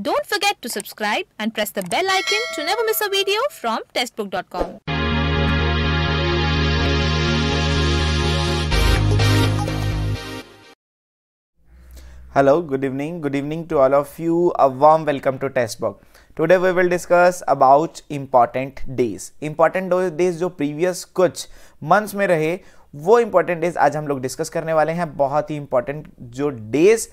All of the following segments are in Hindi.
Don't forget to subscribe and press the bell icon to never miss a video from testbook.com. Hello, good evening. Good evening to all of you. A warm welcome to Testbook. Today we will discuss about important days. Important days जो previous कुछ months में रहे वो इम्पॉर्टेंट डेज आज हम लोग डिस्कस करने वाले हैं बहुत ही इम्पॉर्टेंट जो डेज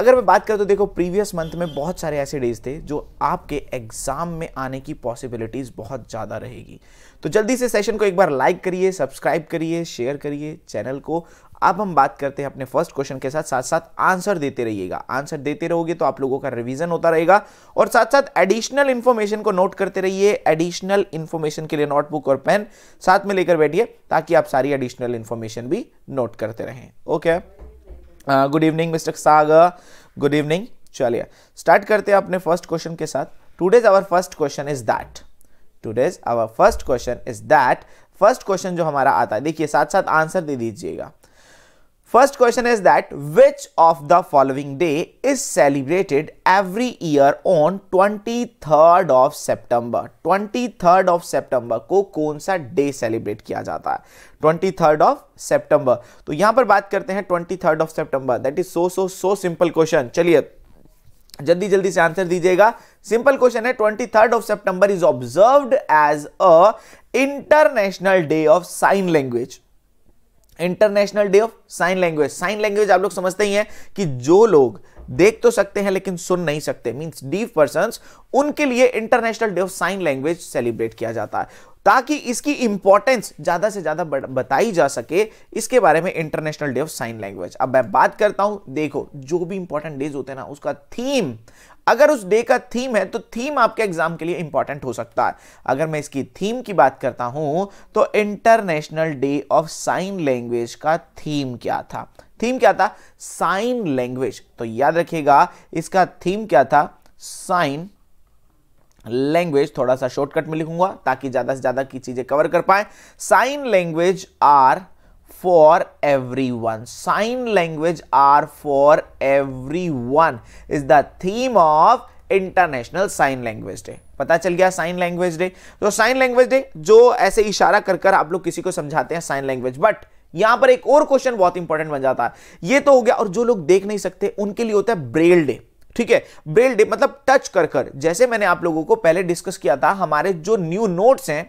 अगर मैं बात करूँ तो देखो प्रीवियस मंथ में बहुत सारे ऐसे डेज थे जो आपके एग्जाम में आने की पॉसिबिलिटीज़ बहुत ज़्यादा रहेगी तो जल्दी से सेशन को एक बार लाइक करिए सब्सक्राइब करिए शेयर करिए चैनल को अब हम बात करते हैं अपने फर्स्ट क्वेश्चन के साथ साथ साथ आंसर देते रहिएगा आंसर देते रहोगे तो आप लोगों का रिवीजन होता रहेगा और साथ साथ एडिशनल इन्फॉर्मेशन को नोट करते रहिए एडिशनल इन्फॉर्मेशन के लिए नोटबुक और पेन साथ में लेकर बैठिए ताकि आप सारी एडिशनल इन्फॉर्मेशन भी नोट करते रहें okay okay? Good evening mister Sagar good evening चलिए स्टार्ट करते हैं अपने फर्स्ट क्वेश्चन के साथ today's our first question is that today's our first question is that first question जो हमारा आता है देखिए साथ साथ आंसर दे दीजिएगा first question is that which of the following day is celebrated every year on twenty third of September twenty third of September को कौन सा डे सेलिब्रेट किया जाता है ट्वेंटी थर्ड ऑफ सेप्टेंबर तो यहां पर बात करते हैं twenty third of September that is so so so simple question चलिए जल्दी जल्दी से आंसर दीजिएगा सिंपल क्वेश्चन है twenty third of September is observe as a international day of sign language international day of sign language sign language आप लोग समझते ही हैं कि जो लोग देख तो सकते हैं लेकिन सुन नहीं सकते मीन्स डीफ पर्सन उनके लिए international day of sign language celebrate किया जाता है ताकि इसकी इंपॉर्टेंस ज़्यादा से ज़्यादा बताई जा सके इसके बारे में international day of sign language अब मैं बात करता हूं देखो जो भी इंपॉर्टेंट डेज होते हैं ना उसका थीम अगर उस डे का थीम है तो थीम आपके एग्जाम के लिए इंपॉर्टेंट हो सकता है अगर मैं इसकी थीम की बात करता हूं तो international day of sign language का थीम क्या था थीम क्या था साइन लैंग्वेज तो याद रखिएगा इसका थीम क्या था साइन लैंग्वेज थोड़ा सा शॉर्टकट में लिखूंगा ताकि ज्यादा से ज्यादा की चीजें कवर कर पाए sign language are for everyone. Sign language are for everyone is the theme of international sign language day पता चल गया साइन लैंग्वेज डे तो साइन लैंग्वेज डे जो ऐसे इशारा कर कर आप लोग किसी को समझाते हैं साइन लैंग्वेज बट यहां पर एक और क्वेश्चन बहुत इंपॉर्टेंट बन जाता है ये तो हो गया और जो लोग देख नहीं सकते उनके लिए होता है ब्रेल डे ठीक है ब्रेल डे मतलब टच कर कर जैसे मैंने आप लोगों को पहले डिस्कस किया था हमारे जो न्यू नोट्स हैं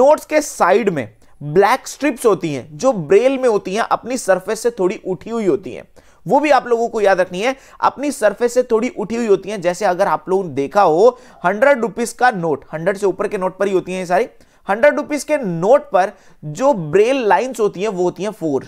नोट्स के साइड में ब्लैक स्ट्रिप्स होती हैं जो ब्रेल में होती हैं अपनी सरफेस से थोड़ी उठी हुई होती हैं वो भी आप लोगों को याद रखनी है अपनी सरफेस से थोड़ी उठी हुई होती हैं जैसे अगर आप लोगों ने देखा हो हंड्रेड रुपीज का नोट हंड्रेड से ऊपर के नोट पर ही होती हैं सारी हंड्रेड रुपीज के नोट पर जो ब्रेल लाइन्स होती हैं वो होती हैं फोर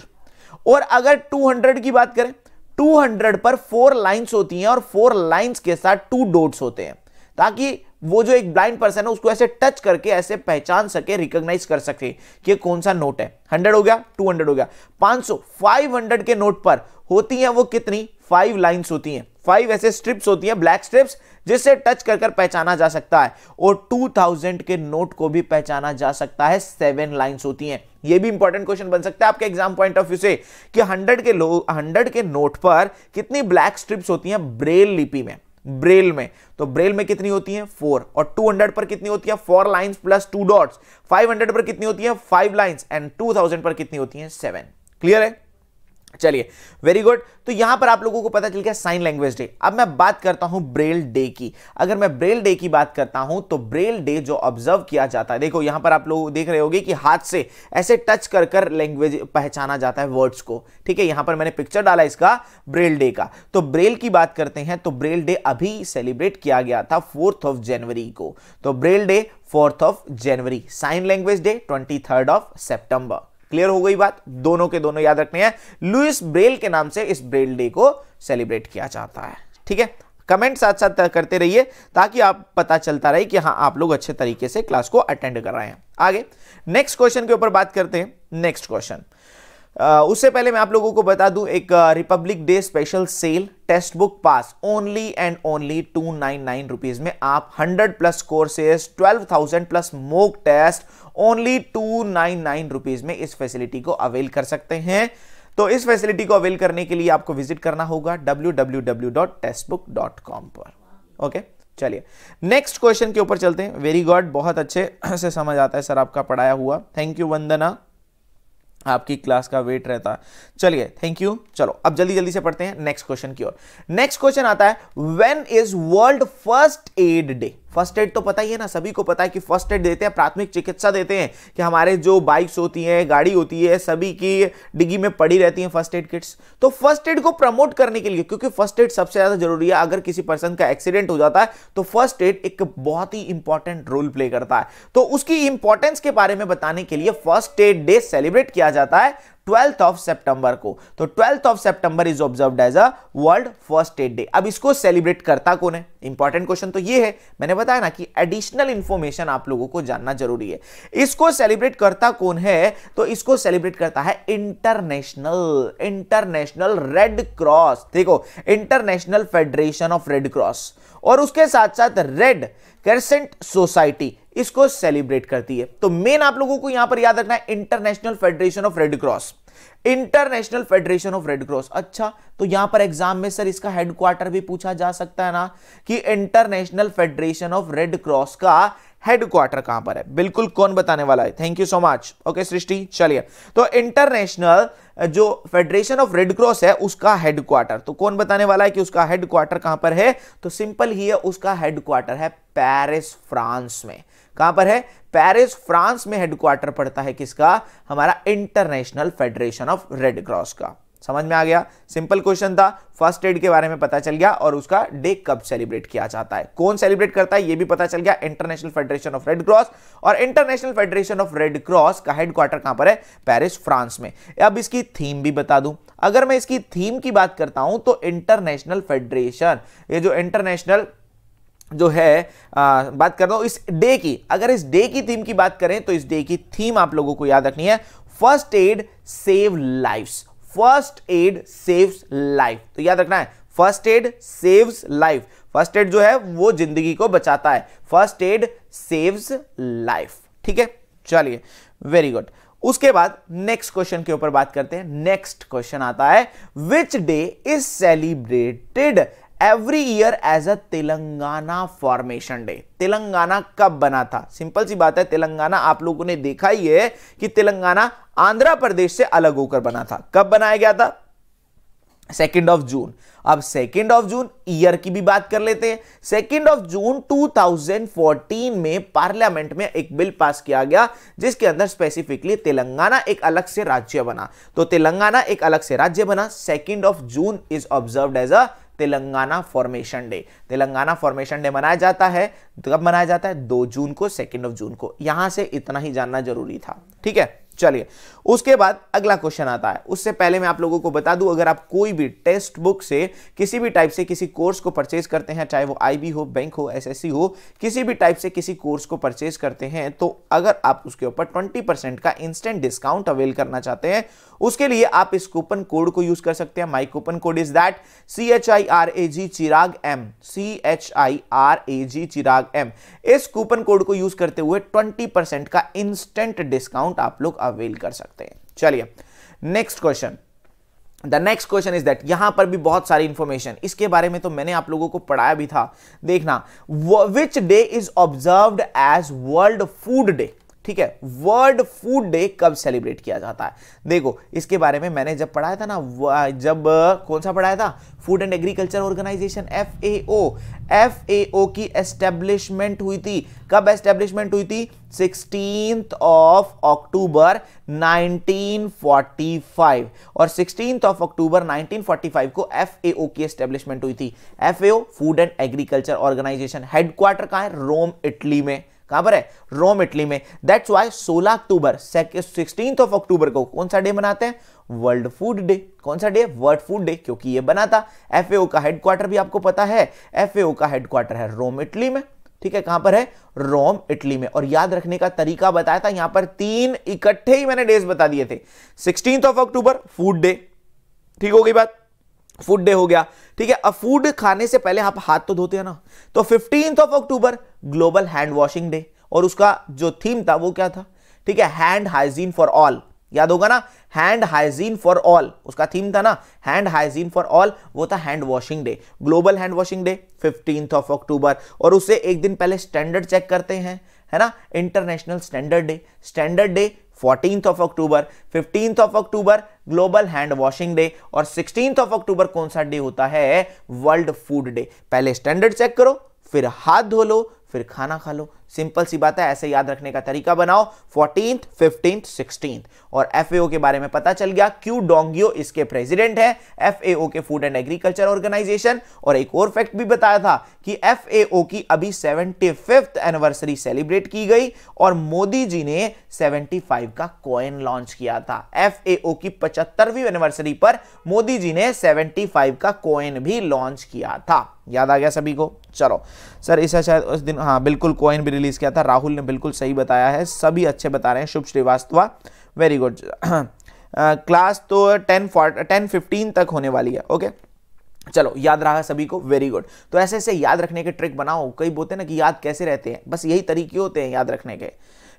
और अगर टू हंड्रेड की बात करें टू हंड्रेड पर फोर लाइंस होती हैं और फोर लाइंस के साथ टू डोट्स होते हैं ताकि वो जो एक ब्लाइंड पर्सन है उसको ऐसे टच करके ऐसे पहचान सके रिकॉग्नाइज कर सके कि कौन सा नोट है हंड्रेड हो गया टू हंड्रेड हो गया पांच सौ फाइव हंड्रेड के नोट पर होती हैं वो कितनी फाइव लाइंस होती हैं फाइव ऐसे स्ट्रिप्स होती हैं ब्लैक स्ट्रिप्स जिससे टच कर कर पहचाना जा सकता है और टू थाउजेंड के नोट को भी पहचाना जा सकता है सेवन लाइंस होती हैं ये भी इंपॉर्टेंट क्वेश्चन बन सकता है आपके एग्जाम पॉइंट ऑफ व्यू से कि हंड्रेड के लो हंड्रेड के नोट पर कितनी ब्लैक स्ट्रिप्स होती हैं ब्रेल लिपि में ब्रेल में तो ब्रेल में कितनी होती है फोर और टू हंड्रेड पर कितनी होती है four line plus two dots five hundred पर कितनी होती है five line and two thousand पर कितनी होती है सेवन क्लियर है चलिए वेरी गुड तो यहां पर आप लोगों को पता चल गया साइन लैंग्वेज डे अब मैं बात करता हूं ब्रेल डे की अगर मैं ब्रेल डे की बात करता हूं तो ब्रेल डे जो ऑब्जर्व किया जाता है देखो यहां पर आप लोग देख रहे होंगे कि हाथ से ऐसे टच कर कर लैंग्वेज पहचाना जाता है वर्ड्स को ठीक है यहां पर मैंने पिक्चर डाला इसका ब्रेल डे का तो ब्रेल की बात करते हैं तो ब्रेल डे अभी सेलिब्रेट किया गया था फोर्थ ऑफ जनवरी को तो Braille day fourth of January sign language day twenty of September clear हो गई बात दोनों के दोनों याद रखने हैं लुइस ब्रेल के नाम से इस ब्रेल डे को सेलिब्रेट किया जाता है ठीक है कमेंट साथ साथ करते रहिए ताकि आप पता चलता रहे कि हाँ आप लोग अच्छे तरीके से क्लास को अटेंड कर रहे हैं आगे नेक्स्ट क्वेश्चन के ऊपर बात करते हैं नेक्स्ट क्वेश्चन उससे पहले मैं आप लोगों को बता दूं एक republic day special sale test book pass only and only two nine nine rupees में आप hundred plus courses twelve thousand plus mock test only two nine nine rupees में इस फैसिलिटी को अवेल कर सकते हैं तो इस फैसिलिटी को अवेल करने के लिए आपको विजिट करना होगा डब्ल्यू पर ओके okay? चलिए नेक्स्ट क्वेश्चन के ऊपर चलते हैं वेरी गुड बहुत अच्छे से समझ आता है सर आपका पढ़ाया हुआ थैंक यू वंदना आपकी क्लास का वेट रहता है चलिए थैंक यू चलो अब जल्दी जल्दी से पढ़ते हैं नेक्स्ट क्वेश्चन की ओर नेक्स्ट क्वेश्चन आता है when is world first aid day first aid तो पता ही है ना सभी को पता है कि फर्स्ट एड देते हैं प्राथमिक चिकित्सा देते हैं कि हमारे जो बाइक्स होती हैं गाड़ी होती है सभी की डिग्गी में पड़ी रहती हैं फर्स्ट एड किट्स तो फर्स्ट एड को प्रमोट करने के लिए क्योंकि फर्स्ट एड सबसे ज़्यादा जरूरी है अगर किसी पर्सन का एक्सीडेंट हो जाता है तो फर्स्ट एड एक बहुत ही इंपॉर्टेंट रोल प्ले करता है तो उसकी इंपॉर्टेंस के बारे में बताने के लिए फर्स्ट एड डे सेलिब्रेट किया जाता है ट्वेल्थ ऑफ सेप्टेंबर को तो twelfth of September is observe as a world first aid day अब इसको सेलिब्रेट करता कौन है इंपॉर्टेंट क्वेश्चन तो ये है मैंने बताया ना कि एडिशनल इंफॉर्मेशन आप लोगों को जानना जरूरी है इसको सेलिब्रेट करता कौन है तो इसको सेलिब्रेट करता है इंटरनेशनल इंटरनेशनल रेड क्रॉस देखो international federation of red cross और उसके साथ साथ रेड क्रेसेंट सोसाइटी इसको सेलिब्रेट करती है तो मेन आप लोगों को यहां पर याद रखना है international federation of red cross international federation of red cross अच्छा तो यहां पर एग्जाम में सर इसका हेडक्वार्टर भी पूछा जा सकता है ना कि international federation of red cross का हेडक्वार्टर कहां पर है बिल्कुल कौन बताने वाला है thank you so much okay Srishti चलिए तो इंटरनेशनल जो फेडरेशन ऑफ रेड क्रॉस है उसका हेडक्वार्टर तो कौन बताने वाला है कि उसका हेडक्वार्टर कहां पर है तो सिंपल ही है उसका हेडक्वार्टर है पेरिस फ्रांस में कहां पर है पेरिस फ्रांस में हेडक्वार्टर पड़ता है किसका हमारा international federation of red cross का समझ में आ गया सिंपल क्वेश्चन था फर्स्ट एड के बारे में पता चल गया और उसका डे कब सेलिब्रेट किया जाता है कौन सेलिब्रेट करता है ये भी पता चल गया international federation of red cross और international federation of red cross का हेडक्वार्टर कहां पर है पेरिस फ्रांस में अब इसकी थीम भी बता दूं अगर मैं इसकी थीम की बात करता हूं तो इंटरनेशनल फेडरेशन ये जो इंटरनेशनल जो है आ, बात कर रहा हूं इस डे की अगर इस डे की थीम की बात करें तो इस डे की थीम आप लोगों को याद रखनी है first aid save lifes first aid saves life तो याद रखना है first aid saves life first aid जो है वो जिंदगी को बचाता है फर्स्ट एड सेव्स लाइफ ठीक है चलिए वेरी गुड उसके बाद नेक्स्ट क्वेश्चन के ऊपर बात करते हैं नेक्स्ट क्वेश्चन आता है which day is celebrated every year as a Telangana formation day Telangana कब बना था सिंपल सी बात है तेलंगाना आप लोगों ने देखा ही है कि तेलंगाना आंध्र प्रदेश से अलग होकर बना था कब बनाया गया था सेकेंड ऑफ जून अब सेकेंड ऑफ जून ईयर की भी बात कर लेते हैं सेकेंड ऑफ जून 2014 में पार्लियामेंट में एक बिल पास किया गया जिसके अंदर स्पेसिफिकली तेलंगाना एक अलग से राज्य बना तो तेलंगाना एक अलग से राज्य बना second of June is observe as a Telangana formation day Telangana formation day मनाया जाता है कब मनाया जाता है दो जून को सेकेंड ऑफ जून को यहां से इतना ही जानना जरूरी था ठीक है चलिए उसके बाद अगला क्वेश्चन आता है उससे पहले मैं आप लोगों को बता दूं अगर आप कोई भी टेस्ट बुक से किसी भी टाइप से किसी कोर्स को परचेज करते हैं चाहे वो आईबी हो बैंक हो एसएससी हो किसी भी टाइप से किसी कोर्स को परचेज करते हैं तो अगर आप उसके ऊपर 20% का इंस्टेंट डिस्काउंट अवेल करना चाहते हैं उसके लिए आप इस कूपन कोड को यूज कर सकते हैं my coupon code is that C H I R A G Chirag M C H I R A G Chirag M इस कूपन कोड को यूज करते हुए ट्वेंटी परसेंट का इंस्टेंट डिस्काउंट आप लोग अवेल कर सकते हैं चलिए next question the next question is that यहां पर भी बहुत सारी इंफॉर्मेशन इसके बारे में तो मैंने आप लोगों को पढ़ाया भी था देखना which day is observe as world food day ठीक है वर्ल्ड फूड डे कब सेलिब्रेट किया जाता है देखो इसके बारे में मैंने जब पढ़ाया था ना जब कौन सा पढ़ाया था Food and Agriculture Organisation F F A की एस्टेब्लिशमेंट हुई थी कब एस्टेब्लिशमेंट हुई थी सिक्सटीन ऑफ अक्टूबर 1945 और सिक्सटीन ऑफ अक्टूबर 1945 को एफ की एस्टेब्लिशमेंट हुई थी F Food and Agriculture Organisation headquarter कहा है रोम इटली में कहां पर है रोम इटली में that's why 16 October sixteen of October को कौन सा डे मनाते हैं वर्ल्ड फूड डे कौन सा डे वर्ल्ड फूड डे क्योंकि ये बना था एफ का हेडक्वार्टर भी आपको पता है एफ का हेडक्वार्टर है रोम इटली में ठीक है कहां पर है रोम इटली में और याद रखने का तरीका बताया था यहां पर तीन इकट्ठे ही मैंने डेज बता दिए थे sixteen of October food day ठीक हो गई बात फूड डे हो गया ठीक है अब फूड खाने से पहले आप हाथ तो धोते हैं ना तो fifteen of October global hand washing day और उसका जो थीम था वो क्या था ठीक है हैंड हाइजीन फॉर ऑल याद होगा ना हैंड हाइजीन फॉर ऑल उसका थीम था ना हैंड हाइजीन फॉर ऑल वो था hand washing day global hand washing day fifteen of October और उससे एक दिन पहले स्टैंडर्ड चेक करते हैं है ना international standard day standard day fourteen of October fifteen of October global hand washing day और सिक्सटीन ऑफ अक्टूबर कौन सा डे होता है वर्ल्ड फूड डे पहले स्टैंडर्ड चेक करो फिर हाथ धो लो फिर खाना खा लो सिंपल सी बात है ऐसे याद रखने का तरीका बनाओ फोर्टीन फिफ्टींथ सिक्सटींथ और एफ के बारे में पता चल गया क्यू डोंगियो इसके प्रेसिडेंट है एफ के फूड एंड एग्रीकल्चर ऑर्गेनाइजेशन और एक और फैक्ट भी बताया था कि एफ की अभी सेवेंटी एनिवर्सरी सेलिब्रेट की गई और मोदी जी ने 75 का कॉइन लॉन्च किया था एफ की पचहत्तरवीं एनिवर्सरी पर मोदी जी ने 75 का कॉइन भी लॉन्च किया था याद आ गया सभी को चलो सर इसे शायद अच्छा, उस दिन हाँ बिल्कुल कॉइन भी रिलीज किया था राहुल ने बिल्कुल सही बताया है सभी अच्छे बता रहे हैं Shubh Srivastava very good class तो टेन टेन फिफ्टीन तक होने वाली है ओके चलो याद रहा सभी को वेरी गुड तो ऐसे ऐसे याद रखने के ट्रिक बनाओ कई बोलते हैं ना कि याद कैसे रहते हैं बस यही तरीके होते हैं याद रखने के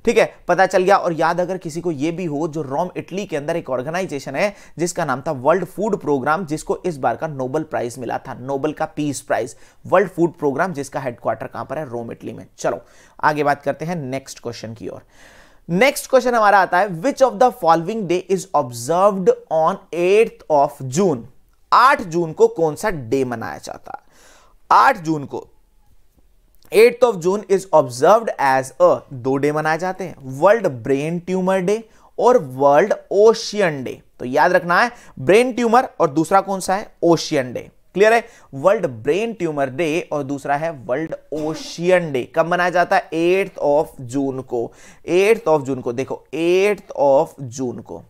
ठीक है पता चल गया और याद अगर किसी को यह भी हो जो रोम इटली के अंदर एक ऑर्गेनाइजेशन है जिसका नाम था वर्ल्ड फूड प्रोग्राम जिसको इस बार का नोबल प्राइज मिला था नोबल का peace prize World Food Programme जिसका हेडक्वार्टर कहां पर है रोम इटली में चलो आगे बात करते हैं नेक्स्ट क्वेश्चन की ओर नेक्स्ट क्वेश्चन हमारा आता है which of the following day is observe on eight of June आठ जून को कौन सा डे मनाया जाता है आठ जून को eighth of June is observe as a दो डे मनाए जाते हैं वर्ल्ड ब्रेन ट्यूमर डे और वर्ल्ड ओशियन डे तो याद रखना है ब्रेन ट्यूमर और दूसरा कौन सा है ओशियन डे क्लियर है वर्ल्ड ब्रेन ट्यूमर डे और दूसरा है वर्ल्ड ओशियन डे कब मनाया जाता है एट्थ ऑफ जून को एट्थ ऑफ जून को देखो एट्थ ऑफ जून को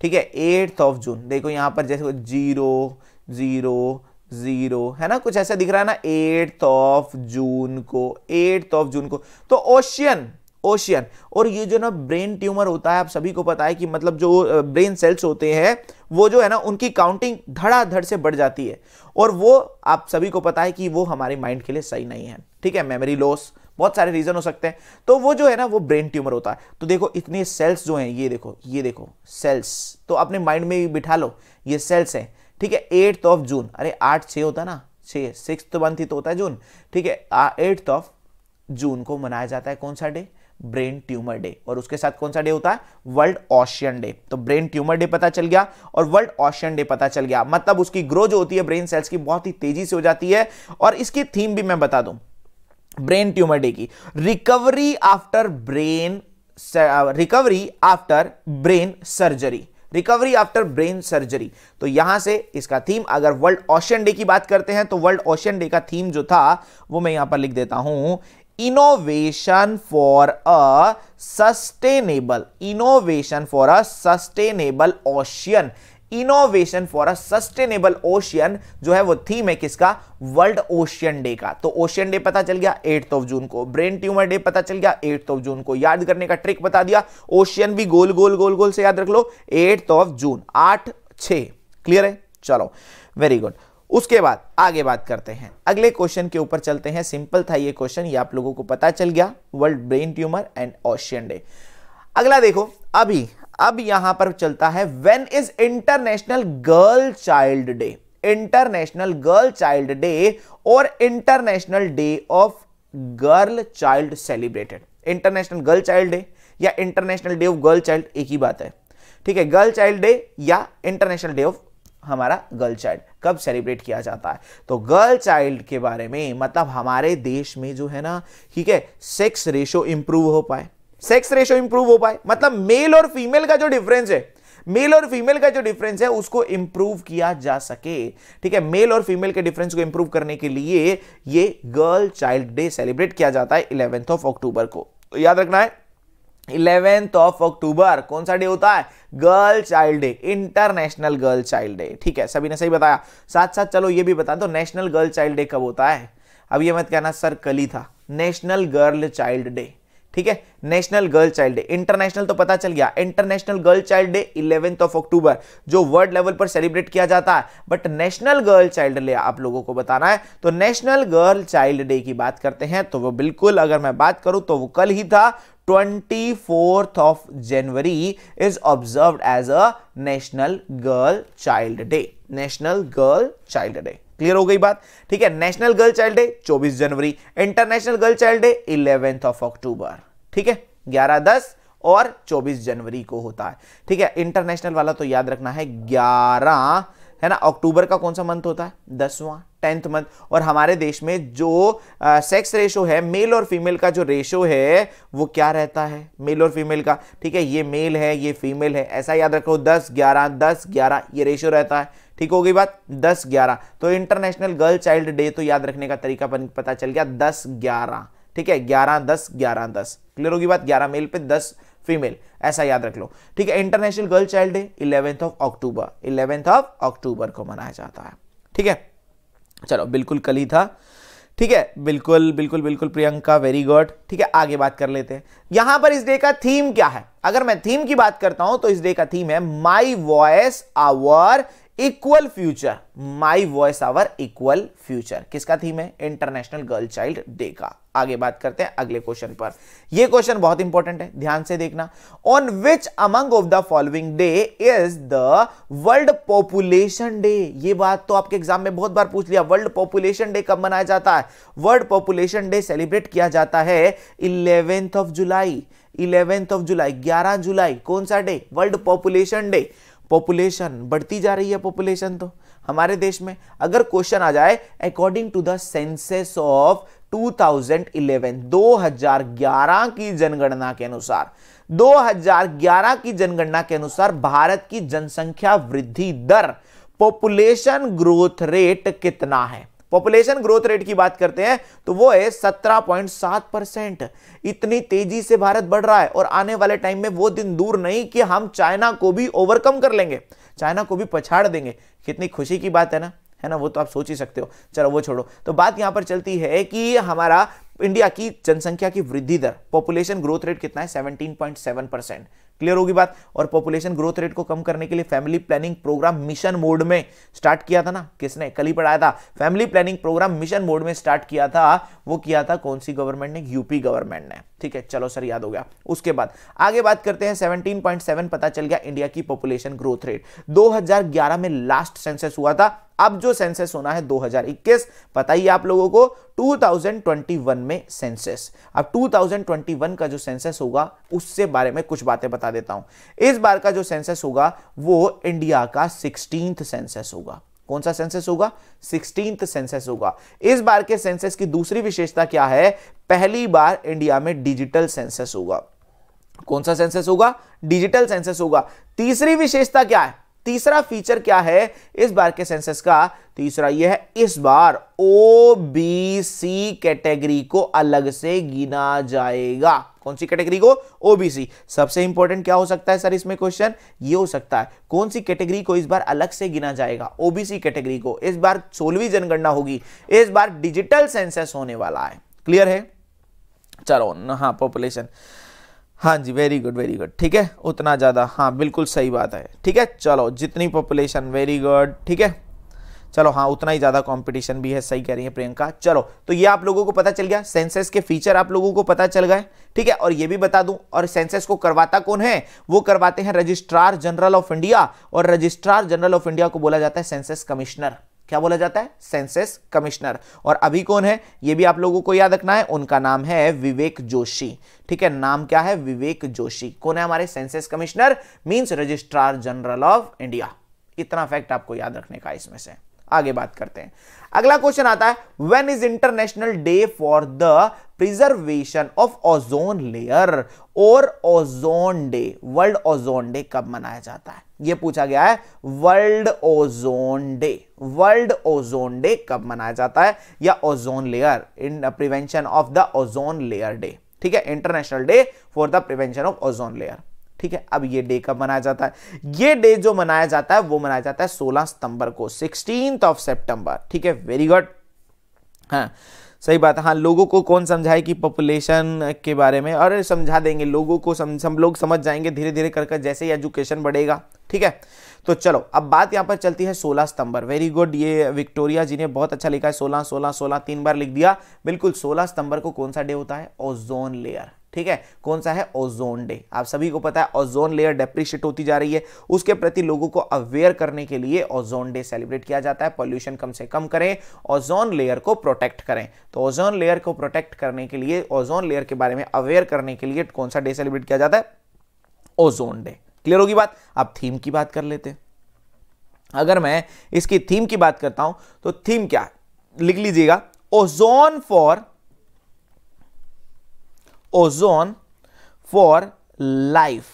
ठीक है एट्थ ऑफ जून देखो यहां पर जैसे जीरो जीरो जीरो है ना कुछ ऐसा दिख रहा है ना एट्थ ऑफ जून को एट्थ ऑफ जून को तो ओशियन ओशियन और ये जो ना ब्रेन ट्यूमर होता है आप सभी को पता है कि मतलब जो ब्रेन सेल्स होते हैं वो जो है ना उनकी काउंटिंग धड़ाधड़ से बढ़ जाती है और वो आप सभी को पता है कि वो हमारे माइंड के लिए सही नहीं है ठीक है मेमोरी लॉस बहुत सारे रीजन हो सकते हैं तो वो जो है ना वो ब्रेन ट्यूमर होता है तो देखो इतने सेल्स जो हैं ये देखो ये देखो सेल्स तो अपने माइंड में भी बिठा लो ये सेल्स हैं ठीक है एट्थ ऑफ जून अरे आठ छः होता ना छः सिक्स मंथ ही तो होता है जून ठीक है एट्थ ऑफ जून को मनाया जाता है कौन सा डे ब्रेन ट्यूमर डे और उसके साथ कौन सा डे होता है वर्ल्ड ऑशियन डे तो ब्रेन ट्यूमर डे पता चल गया और वर्ल्ड ऑशियन डे पता चल गया मतलब उसकी ग्रो जो होती है ब्रेन सेल्स की बहुत ही तेजी से हो जाती है और इसकी थीम भी मैं बता दूं ब्रेन ट्यूमर डे की recovery after brain recovery after brain surgery recovery after brain surgery तो यहां से इसका थीम अगर वर्ल्ड ओशियन डे की बात करते हैं तो वर्ल्ड ओशियन डे का थीम जो था वो मैं यहां पर लिख देता हूं innovation for a sustainable innovation for a sustainable ocean innovation for a sustainable ocean जो है वो थीम है किसका वर्ल्ड ओशियन डे का तो ओशियन डे पता चल गया एट्थ ऑफ जून को ब्रेन ट्यूमर डे पता चल गया एट्थ ऑफ जून को याद करने का ट्रिक बता दिया ओशियन भी गोल गोल गोल गोल से याद रख लो एट्थ ऑफ जून आठ छ क्लियर है चलो वेरी गुड उसके बाद आगे बात करते हैं अगले क्वेश्चन के ऊपर चलते हैं सिंपल था ये क्वेश्चन ये आप लोगों को पता चल गया world brain tumour and ocean day अगला देखो अभी अब यहां पर चलता है when is international girl child day international girl child day और international day of girl child celebrated international girl child day या international day of girl child एक ही बात है ठीक है गर्ल चाइल्ड डे या इंटरनेशनल डे ऑफ हमारा गर्ल चाइल्ड कब सेलिब्रेट किया जाता है तो गर्ल चाइल्ड के बारे में मतलब हमारे देश में जो है ना ठीक है सेक्स रेशो इंप्रूव हो पाए सेक्स रेशो इंप्रूव हो पाए मतलब मेल और फीमेल का जो डिफरेंस है मेल और फीमेल का जो डिफरेंस है उसको इंप्रूव किया जा सके ठीक है मेल और फीमेल के डिफरेंस को इंप्रूव करने के लिए ये गर्ल चाइल्ड डे सेलिब्रेट किया जाता है इलेवेंथ ऑफ अक्टूबर को तो याद रखना है इलेवेंथ ऑफ अक्टूबर कौन सा डे होता है girl child day international girl child day ठीक है सभी ने सही बताया साथ साथ चलो ये भी बता दो नेशनल गर्ल चाइल्ड डे कब होता है अब ये मत कहना सर कल ही था नेशनल गर्ल चाइल्ड डे ठीक है national girl child day international तो पता चल गया international girl child day eleventh of October जो वर्ल्ड लेवल पर सेलिब्रेट किया जाता है but national girl child day आप लोगों को बताना है तो नेशनल गर्ल चाइल्ड डे की बात करते हैं तो वो बिल्कुल अगर मैं बात करूं तो वो कल ही था 24th of January is observed as a National Girl Child Day. National Girl Child Day. Clear हो गई बात ठीक है नेशनल गर्ल चाइल्ड डे 24 जनवरी international girl child day eleventh of October ठीक है 11 10 और 24 जनवरी को होता है ठीक है इंटरनेशनल वाला तो याद रखना है 11 है ना अक्टूबर का कौन सा मंथ होता है दसवां टेंथ मंथ और हमारे देश में जो आ, सेक्स रेशो है मेल और फीमेल का जो रेशो है वो क्या रहता है मेल और फीमेल का ठीक है ये मेल है ये फीमेल है ऐसा याद रखो दस ग्यारह दस ग्यारह ये रेशो रहता है ठीक हो गई बात दस ग्यारह तो इंटरनेशनल गर्ल चाइल्ड डे तो याद रखने का तरीका पता चल गया दस ग्यारह ठीक है ग्यारह दस ग्यारह दस क्लियर होगी बात ग्यारह मेल पे दस फीमेल ऐसा याद रख लो ठीक है international girl child day eleventh of October eleventh of October को मनाया जाता है ठीक है चलो बिल्कुल कल ही था ठीक है बिल्कुल बिल्कुल बिल्कुल प्रियंका वेरी गुड ठीक है आगे बात कर लेते हैं यहां पर इस डे का थीम क्या है अगर मैं थीम की बात करता हूं तो इस डे का थीम है my voice our equal future my voice our equal future किसका थीम है इंटरनेशनल गर्ल चाइल्ड डे का आगे बात करते हैं अगले क्वेश्चन पर यह क्वेश्चन बहुत इंपॉर्टेंट है ध्यान से देखना on which among of the following day is the world population day ये बात तो आपके एग्जाम में बहुत बार पूछ लिया वर्ल्ड पॉपुलेशन डे कब मनाया जाता है वर्ल्ड पॉपुलेशन डे सेलिब्रेट किया जाता है eleventh of July eleventh of July ग्यारह जुलाई कौन सा day world population day population बढ़ती जा रही है पॉपुलेशन तो हमारे देश में अगर क्वेश्चन आ जाए according to the census of 2011 2011 की जनगणना के अनुसार 2011 की जनगणना के अनुसार भारत की जनसंख्या वृद्धि दर पॉपुलेशन ग्रोथ रेट कितना है पॉपुलेशन ग्रोथ रेट की बात करते हैं तो वो है सत्रह पॉइंट सात परसेंट इतनी तेजी से भारत बढ़ रहा है और आने वाले टाइम में वो दिन दूर नहीं कि हम चाइना को भी ओवरकम कर लेंगे चाइना को भी पछाड़ देंगे कितनी खुशी की बात है ना है ना वो तो आप सोच ही सकते हो चलो वो छोड़ो तो बात यहां पर चलती है कि हमारा इंडिया की जनसंख्या की वृद्धि दर पॉपुलेशन ग्रोथ रेट कितना है 17.7 परसेंट क्लियर होगी बात और पॉपुलेशन ग्रोथ रेट को कम करने के लिए family planning programme mission mode में स्टार्ट किया था ना किसने कल ही पढ़ाया था family planning programme mission mode में स्टार्ट किया था वो किया था कौन सी गवर्नमेंट ने यूपी गवर्नमेंट ने ठीक है चलो सर याद हो गया उसके बाद आगे बात करते हैं 17.7 पता चल गया इंडिया की पॉपुलेशन ग्रोथ रेट 2011 में लास्ट सेंसस हुआ था अब जो सेंसस होना है 2021 पता ही आप लोगों को 2021 में सेंसस अब 2021 का जो सेंसस होगा उससे बारे में कुछ बातें बता देता हूं इस बार का जो सेंसस होगा वो इंडिया का सिक्सटींथ सेंसस होगा कौन सा सेंसस होगा सिक्सटीन सेंसस होगा इस बार के सेंसस की दूसरी विशेषता क्या है पहली बार इंडिया में डिजिटल सेंसस होगा कौन सा सेंसस होगा डिजिटल सेंसस होगा तीसरी विशेषता क्या है तीसरा फीचर क्या है इस बार के सेंसस का तीसरा यह है इस बार ओ बी सी कैटेगरी को अलग से गिना जाएगा कौन सी कैटेगरी को ओबीसी सबसे इंपॉर्टेंट क्या हो सकता है सर इसमें क्वेश्चन ये हो सकता है कौन सी कैटेगरी को इस बार अलग से गिना जाएगा ओबीसी कैटेगरी को इस बार सोलहवीं जनगणना होगी इस बार डिजिटल सेंसस होने वाला है क्लियर है चलो हाँ पॉपुलेशन हाँ जी वेरी गुड वेरी गुड ठीक है उतना ज़्यादा हाँ बिल्कुल सही बात है ठीक है चलो जितनी पॉपुलेशन वेरी गुड ठीक है चलो हाँ उतना ही ज़्यादा कंपटीशन भी है सही कह रही है प्रियंका चलो तो ये आप लोगों को पता चल गया सेंसेस के फीचर आप लोगों को पता चल गए ठीक है और ये भी बता दूं और सेंसेस को करवाता कौन है वो करवाते हैं रजिस्ट्रार जनरल ऑफ इंडिया और रजिस्ट्रार जनरल ऑफ इंडिया को बोला जाता है सेंसेस कमिश्नर क्या बोला जाता है सेंसेस कमिश्नर और अभी कौन है ये भी आप लोगों को याद रखना है उनका नाम है विवेक जोशी ठीक है नाम क्या है विवेक जोशी कौन है हमारे census commissioner means Registrar General of India इतना फैक्ट आपको याद रखने का इसमें से आगे बात करते हैं अगला क्वेश्चन आता है when is international day for the preservation of ozone layer और ozone day world ozone day कब मनाया जाता है यह पूछा गया है world ozone day world ozone day कब मनाया जाता है या ozone layer in prevention of the ozone layer day ठीक है international day for the prevention of ozone layer ठीक है अब ये डे कब मनाया जाता है ये डे जो मनाया जाता है वो मनाया जाता है 16 सितंबर को सिक्सटीन ऑफ सेप्टेंबर ठीक है वेरी गुड हाँ सही बात हाँ लोगों को कौन समझाए कि पॉपुलेशन के बारे में और समझा देंगे लोगों को सम, सम लोग समझ जाएंगे धीरे धीरे कर कर जैसे ही एजुकेशन बढ़ेगा ठीक है तो चलो अब बात यहाँ पर चलती है 16 सितंबर वेरी गुड ये विक्टोरिया जी ने बहुत अच्छा लिखा है 16 16 16 तीन बार लिख दिया बिल्कुल 16 सितंबर को कौन सा डे होता है ओजोन लेयर ठीक है कौन सा है ओजोन डे आप सभी को पता है ओजोन लेयर डेप्रिशिएट होती जा रही है उसके प्रति लोगों को अवेयर करने के लिए ओजोन डे सेलिब्रेट किया जाता है पॉल्यूशन कम से कम करें ओजोन लेयर को प्रोटेक्ट करें तो ओजोन लेयर को प्रोटेक्ट करने के लिए ओजोन लेयर के बारे में अवेयर करने के लिए कौन सा डे सेलिब्रेट किया जाता है ओजोन डे क्लियर होगी बात आप थीम की बात कर लेते अगर मैं इसकी थीम की बात करता हूं तो थीम क्या लिख लीजिएगा ozone for life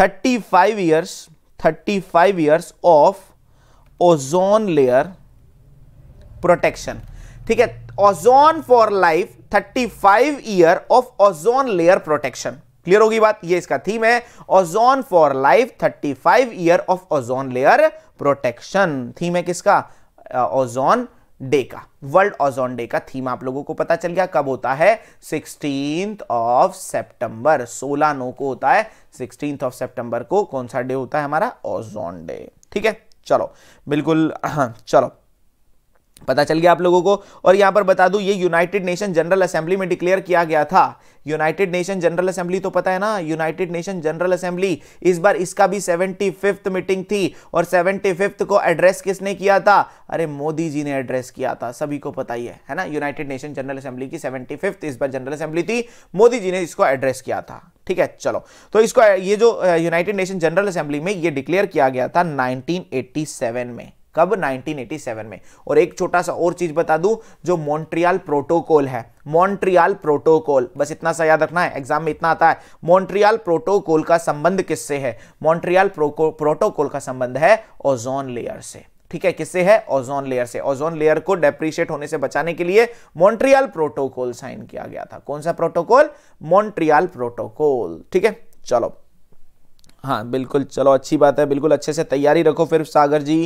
thirty five 35 thirty five years of ozone layer protection ठीक है ozone for life 35 year of ozone layer protection clear होगी बात ये इसका थीम है ozone for life 35 year of ozone layer protection theme है किसका ओजोन डे का वर्ल्ड ओजोन डे का थीम आप लोगों को पता चल गया कब होता है सिक्सटीन ऑफ सेप्टेंबर सोलह नो को होता है सिक्सटीन ऑफ सेप्टेंबर को कौन सा डे होता है हमारा ओजोन डे ठीक है चलो बिल्कुल चलो पता चल गया आप लोगों को और यहां पर बता दूं ये यूनाइटेड नेशन जनरल असेंबली में डिक्लेयर किया गया था यूनाइटेड नेशन जनरल असेंबली तो पता है ना यूनाइटेड नेशन जनरल असेंबली इस बार इसका भी सेवेंटी फिफ्थ मीटिंग थी और सेवेंटी फिफ्थ को एड्रेस किसने किया था अरे मोदी जी ने एड्रेस किया था सभी को पता ही है है ना यूनाइटेड नेशन जनरल असेंबली की सेवेंटी फिफ्थ इस बार जनरल असेंबली थी मोदी जी ने इसको एड्रेस किया था ठीक है चलो तो इसको ये जो यूनाइटेड नेशन जनरल असेंबली में ये डिक्लेयर किया गया था नाइनटीन में कब 1987 में और एक छोटा सा और चीज बता दूं जो मॉन्ट्रियल प्रोटोकॉल है मॉन्ट्रियल प्रोटोकॉल बस इतना सा याद रखना है एग्जाम में इतना आता है मॉन्ट्रियल प्रोटोकॉल का संबंध किससे है मॉन्ट्रियल प्रोटोकॉल का संबंध है ओजोन लेयर से ठीक है किससे है ओजोन लेयर से ओजोन लेयर को डेप्रिशिएट होने से बचाने के लिए मॉन्ट्रियल प्रोटोकॉल साइन किया गया था कौन सा प्रोटोकॉल मॉन्ट्रियल प्रोटोकॉल ठीक है चलो हाँ बिल्कुल चलो अच्छी बात है बिल्कुल अच्छे से तैयारी रखो फिर सागर जी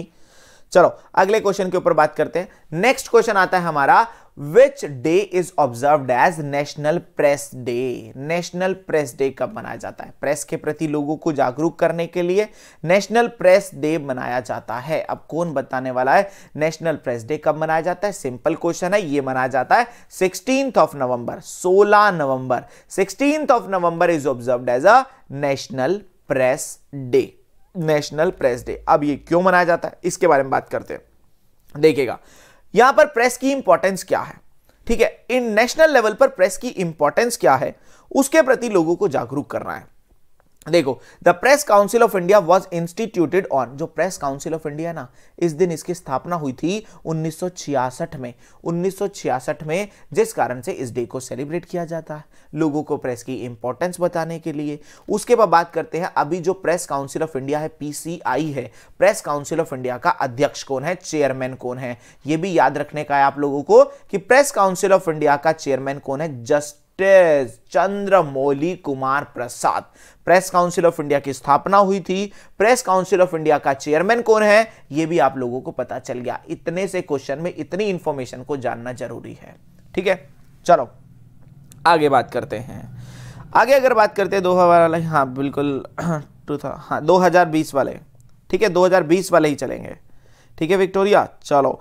चलो अगले क्वेश्चन के ऊपर बात करते हैं नेक्स्ट क्वेश्चन आता है हमारा which day is observe as national press day national press day कब मनाया जाता है प्रेस के प्रति लोगों को जागरूक करने के लिए नेशनल प्रेस डे मनाया जाता है अब कौन बताने वाला है नेशनल प्रेस डे कब मनाया जाता है सिंपल क्वेश्चन है ये मनाया जाता है सिक्सटीन ऑफ नवंबर सोलह नवंबर sixteen of November is observe as a national press day national press day अब ये क्यों मनाया जाता है इसके बारे में बात करते हैं देखिएगा यहां पर प्रेस की इंपॉर्टेंस क्या है ठीक है इन नेशनल लेवल पर प्रेस की इंपॉर्टेंस क्या है उसके प्रति लोगों को जागरूक करना है देखो the Press Council of India was instituted on जो प्रेस काउंसिल ऑफ इंडिया ना इस दिन इसकी स्थापना हुई थी 1966 में 1966 में जिस कारण से इस डे को सेलिब्रेट किया जाता है लोगों को प्रेस की इंपॉर्टेंस बताने के लिए उसके बाद बात करते हैं अभी जो प्रेस काउंसिल ऑफ इंडिया है पीसीआई है प्रेस काउंसिल ऑफ इंडिया का अध्यक्ष कौन है चेयरमैन कौन है यह भी याद रखने का है आप लोगों को कि प्रेस काउंसिल ऑफ इंडिया का चेयरमैन कौन है just justice Chandramouli Kumar Prasad Press Council of India की स्थापना हुई थी प्रेस काउंसिल ऑफ इंडिया का चेयरमैन कौन है यह भी आप लोगों को पता चल गया इतने से क्वेश्चन में इतनी इंफॉर्मेशन को जानना जरूरी है ठीक है चलो आगे बात करते हैं आगे अगर बात करते हैं दो वाले हाँ बिल्कुल टू था हाँ 2020 वाले ठीक है 2020 वाले ही चलेंगे ठीक है विक्टोरिया चलो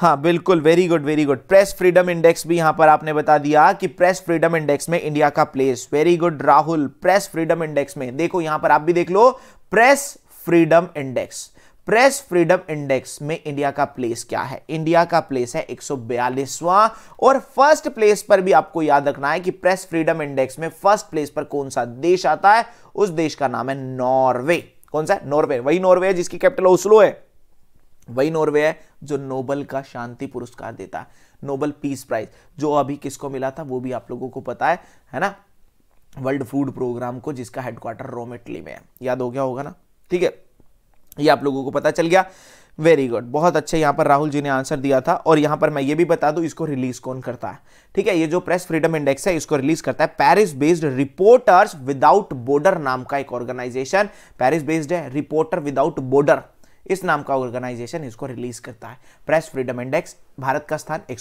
हाँ बिल्कुल very good very good press freedom index भी यहाँ पर आपने बता दिया कि प्रेस फ्रीडम इंडेक्स में इंडिया का place very good Rahul press freedom index में देखो यहाँ पर आप भी देख लो press freedom index press freedom index में इंडिया का प्लेस क्या है इंडिया का प्लेस है एक और फर्स्ट प्लेस पर भी आपको याद रखना है कि प्रेस फ्रीडम इंडेक्स में फर्स्ट प्लेस पर कौन सा देश आता है उस देश का नाम है नॉर्वे कौन सा नॉर्वे वही नॉर्वे है जिसकी कैपिटल ओस्लो है वही नॉर्वे है जो नोबल का शांति पुरस्कार देता है नोबल पीस प्राइज जो अभी किसको मिला था वो भी आप लोगों को पता है है ना वर्ल्ड फूड प्रोग्राम को जिसका हेडक्वार्टर रोम इटली में है याद हो गया होगा ना ठीक है ये आप लोगों को पता चल गया वेरी गुड बहुत अच्छे यहाँ पर राहुल जी ने आंसर दिया था और यहाँ पर मैं ये भी बता दूँ इसको रिलीज कौन करता है ठीक है ये जो प्रेस फ्रीडम इंडेक्स है इसको रिलीज करता है Paris based Reporters Without Border नाम का एक ऑर्गेनाइजेशन पेरिस बेस्ड है रिपोर्टर विदाउट बॉर्डर इस नाम का ऑर्गेनाइजेशन इसको रिलीज करता है प्रेस फ्रीडम इंडेक्स भारत का स्थान एक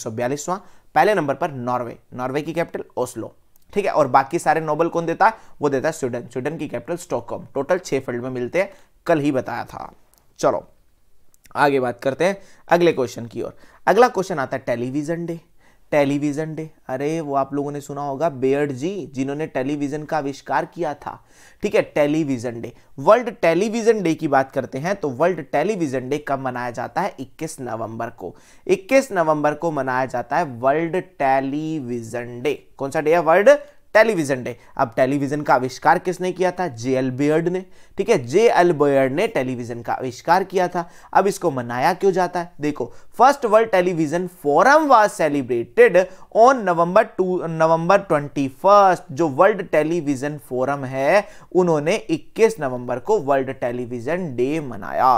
पहले नंबर पर नॉर्वे नॉर्वे की कैपिटल ओस्लो ठीक है और बाकी सारे नोबल कौन देता है वो देता है स्वीडन स्वीडन की कैपिटल स्टॉकहोम टोटल छह फील्ड में मिलते हैं कल ही बताया था चलो आगे बात करते हैं अगले क्वेश्चन की ओर अगला क्वेश्चन आता है टेलीविजन डे टेलीविज़न डे अरे वो आप लोगों ने सुना होगा बेयर्ड जी जिन्होंने टेलीविज़न का आविष्कार किया था ठीक है television day world television day की बात करते हैं तो वर्ल्ड टेलीविज़न डे कब मनाया जाता है 21 नवंबर को 21 नवंबर को मनाया जाता है वर्ल्ड टेलीविज़न डे कौन सा डे है वर्ल्ड टेलीविजन डे अब टेलीविजन का आविष्कार किसने किया था जे एल बियर्ड ने ठीक है जे एल बियर्ड ने टेलीविजन का आविष्कार किया था अब इसको मनाया क्यों जाता है देखो first world television forum was celebrated on November two November twenty first जो वर्ल्ड टेलीविजन फोरम है उन्होंने 21 नवंबर को वर्ल्ड टेलीविजन डे मनाया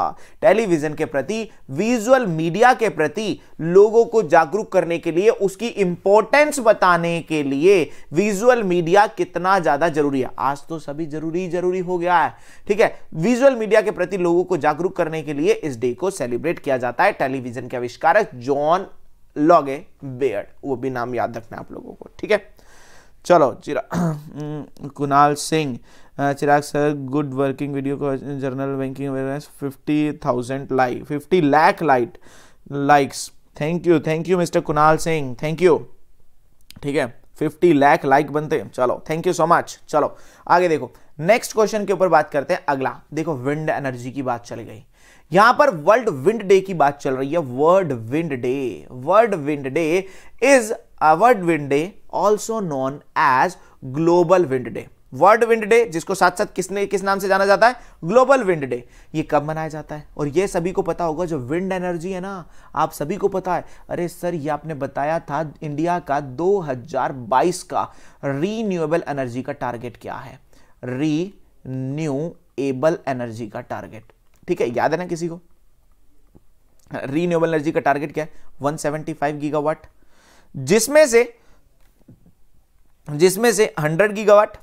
टेलीविजन के प्रति विजुअल मीडिया के प्रति लोगों को जागरूक करने के लिए उसकी इंपॉर्टेंस बताने के लिए विजुअल विजुअल मीडिया कितना ज्यादा जरूरी है आज तो सभी जरूरी जरूरी हो गया है ठीक है विजुअल मीडिया के प्रति लोगों को जागरूक करने के लिए इस डे को सेलिब्रेट किया जाता है टेलीविजन के आविष्कारक जॉन लॉगे बेयर वो भी नाम याद रखना आप लोगों को ठीक है चलो चिरा Kunal Singh Chirag sir good working video को general banking awareness fifty thousand like fifty lakh light likes thank you thank you mister Kunal Singh thank you ठीक है फिफ्टी लैख लाइक बनते हैं चलो थैंक यू सो मच चलो आगे देखो नेक्स्ट क्वेश्चन के ऊपर बात करते हैं अगला देखो विंड एनर्जी की बात चली गई यहां पर वर्ल्ड विंड डे की बात चल रही है world wind day world wind day is a world wind day also known as global wind day world wind day जिसको साथ साथ किसने किस नाम से जाना जाता है ग्लोबल विंड डे ये कब मनाया जाता है और ये सभी को पता होगा जो विंड एनर्जी है ना आप सभी को पता है अरे सर ये आपने बताया था इंडिया का 2022 का रीन्यूएबल एनर्जी का टारगेट क्या है री एबल एनर्जी का टारगेट ठीक है याद है ना किसी को रीन्यूएबल एनर्जी का टारगेट क्या है वन सेवेंटी जिसमें से जिसमें से hundred gigawatt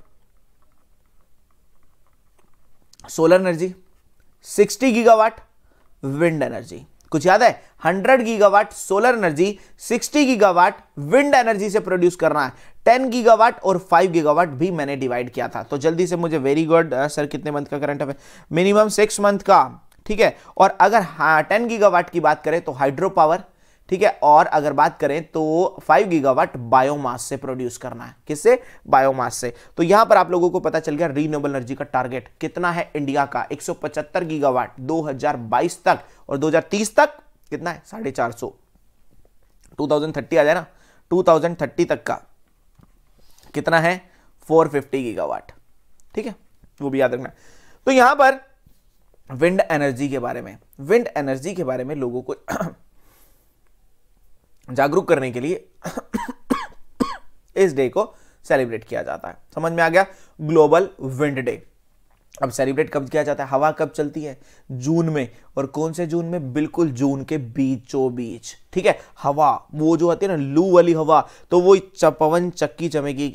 solar energy 60 gigawatt wind energy कुछ याद है 100 gigawatt solar energy 60 gigawatt wind energy से प्रोड्यूस करना है 10 गीगावाट और 5 गीगावाट भी मैंने डिवाइड किया था तो जल्दी से मुझे वेरी गुड सर कितने मंथ का करंट है मिनिमम सिक्स मंथ का ठीक है और अगर हाँ टेन गीगावाट की बात करें तो हाइड्रो पावर ठीक है और अगर बात करें तो 5 गीगावाट बायोमास से प्रोड्यूस करना है किससे बायोमास से तो यहां पर आप लोगों को पता चल गया रीन्यूएबल एनर्जी का टारगेट कितना है इंडिया का 175 गीगावाट 2022 तक और 2030 तक कितना है साढ़े चार सौ टू आ जाए ना 2030 तक का कितना है 450 गीगावाट ठीक है वो भी याद रखना तो यहां पर विंड एनर्जी के बारे में विंड एनर्जी के बारे में लोगों को जागरूक करने के लिए इस डे को सेलिब्रेट किया जाता है समझ में आ गया ग्लोबल विंड डे अब सेलिब्रेट कब किया जाता है हवा कब चलती है जून में और कौन से जून में बिल्कुल जून के बीचों बीच ठीक है हवा वो जो आती है ना लू वाली हवा तो वो पवन चक्की चमेगी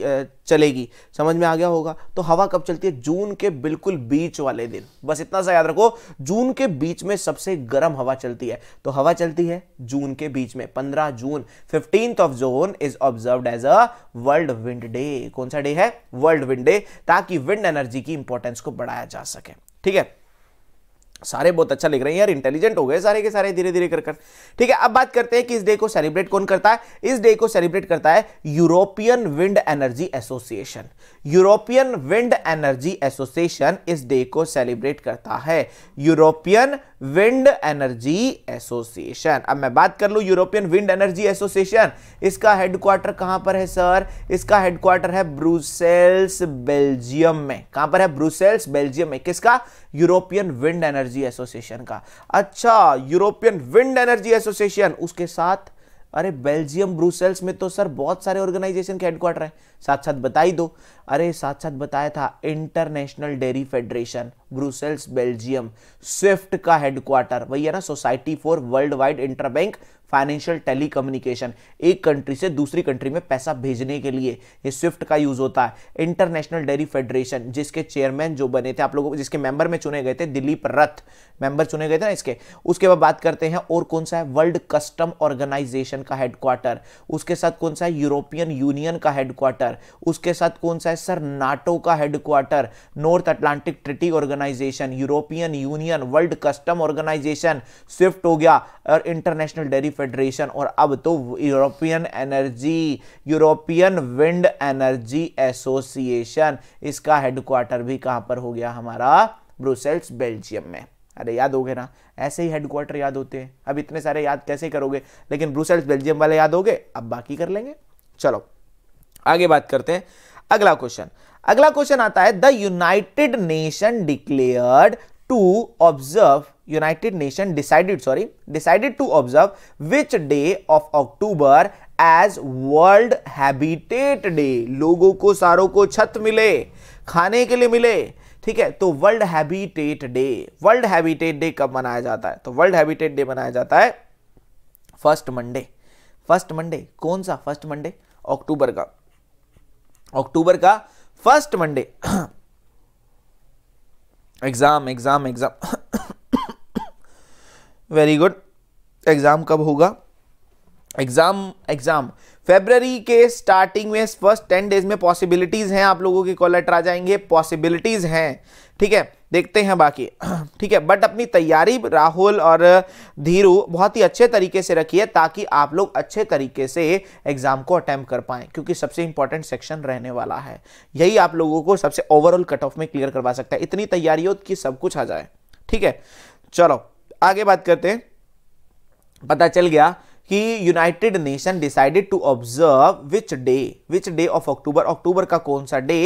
चलेगी समझ में आ गया होगा तो हवा कब चलती है जून के बिल्कुल बीच वाले दिन बस इतना सा याद रखो जून के बीच में सबसे गर्म हवा चलती है तो हवा चलती है जून के बीच में 15 June fifteenth of June is observe as a world wind day कौन सा डे है वर्ल्ड विंड डे ताकि विंड एनर्जी की इंपॉर्टेंस को बढ़ाया जा सके ठीक है सारे बहुत अच्छा लिख रहे हैं यार इंटेलिजेंट हो गए सारे के सारे धीरे धीरे कर कर ठीक है अब बात करते हैं कि इस डे को सेलिब्रेट कौन करता है इस डे को सेलिब्रेट करता है European wind energy association European wind energy association इस डे को सेलिब्रेट करता है यूरोपियन विंड एनर्जी एसोसिएशन अब मैं बात कर लू यूरोपियन विंड एनर्जी एसोसिएशन इसका हेडक्वार्टर कहां पर है सर इसका हेडक्वार्टर है ब्रूसेल्स बेल्जियम में कहां पर है ब्रूसेल्स बेल्जियम में किसका European wind energy energy association का अच्छा यूरोपियन विंड एनर्जी एसोसिएशन उसके साथ अरे बेल्जियम ब्रूसेल्स में तो सर बहुत सारे ऑर्गेनाइजेशन के हेडक्वार्टर हैं साथ साथ बता ही दो अरे साथ साथ बताया था international dairy federation Brussels Belgium SWIFT का हेडक्वार्टर वही है ना society for world wide interbank financial telecommunication एक कंट्री से दूसरी कंट्री में पैसा भेजने के लिए ये स्विफ्ट का यूज होता है इंटरनेशनल डेयरी फेडरेशन जिसके चेयरमैन जो बने थे आप लोगों जिसके मेंबर में चुने गए थे दिलीप रथ मेंबर चुने गए थे ना इसके उसके बाद बात करते हैं और कौन सा है वर्ल्ड कस्टम ऑर्गेनाइजेशन का हेडक्वार्टर उसके साथ कौन सा है यूरोपियन यूनियन का हेडक्वार्टर उसके साथ कौन सा है सर नाटो का headquarter North Atlantic treaty organisation European union world custom organisation SWIFT हो गया और इंटरनेशनल डेयरी फेडरेशन और अब तो European energy European wind energy association इसका हेडक्वार्टर भी कहां पर हो गया हमारा ब्रुसेल्स बेल्जियम में अरे याद हो गए ना ऐसे ही हेडक्वार्टर याद होते हैं अब इतने सारे याद कैसे करोगे लेकिन ब्रुसेल्स बेल्जियम वाले याद हो गए अब बाकी कर लेंगे चलो आगे बात करते हैं अगला क्वेश्चन अगला क्वेश्चन आता है the united nation declared to observe United Nations decided sorry decided to observe which day of October as World Habitat Day लोगों को सारों को छत मिले खाने के लिए मिले ठीक है तो world habitat day world habitat day कब मनाया जाता है तो वर्ल्ड हैबिटेट डे मनाया जाता है फर्स्ट मंडे फर्स्ट मंडे कौन सा फर्स्ट मंडे अक्टूबर का अक्टूबर का first Monday exam exam exam very good exam कब होगा एग्ज़ाम एग्ज़ाम फेबररी के स्टार्टिंग में फर्स्ट टेन डेज में पॉसिबिलिटीज़ हैं आप लोगों के कॉल आ जाएंगे पॉसिबिलिटीज़ हैं ठीक है देखते हैं बाकी ठीक है बट अपनी तैयारी राहुल और धीरू बहुत ही अच्छे तरीके से रखी है ताकि आप लोग अच्छे तरीके से एग्ज़ाम को अटैम्प कर पाए क्योंकि सबसे इंपॉर्टेंट सेक्शन रहने वाला है यही आप लोगों को सबसे ओवरऑल कट ऑफ में क्लियर करवा सकता है इतनी तैयारी हो कि सब कुछ आ जाए ठीक है चलो आगे बात करते हैं पता चल गया कि united nation decided to observe which day which day of October अक्टूबर का कौन सा डे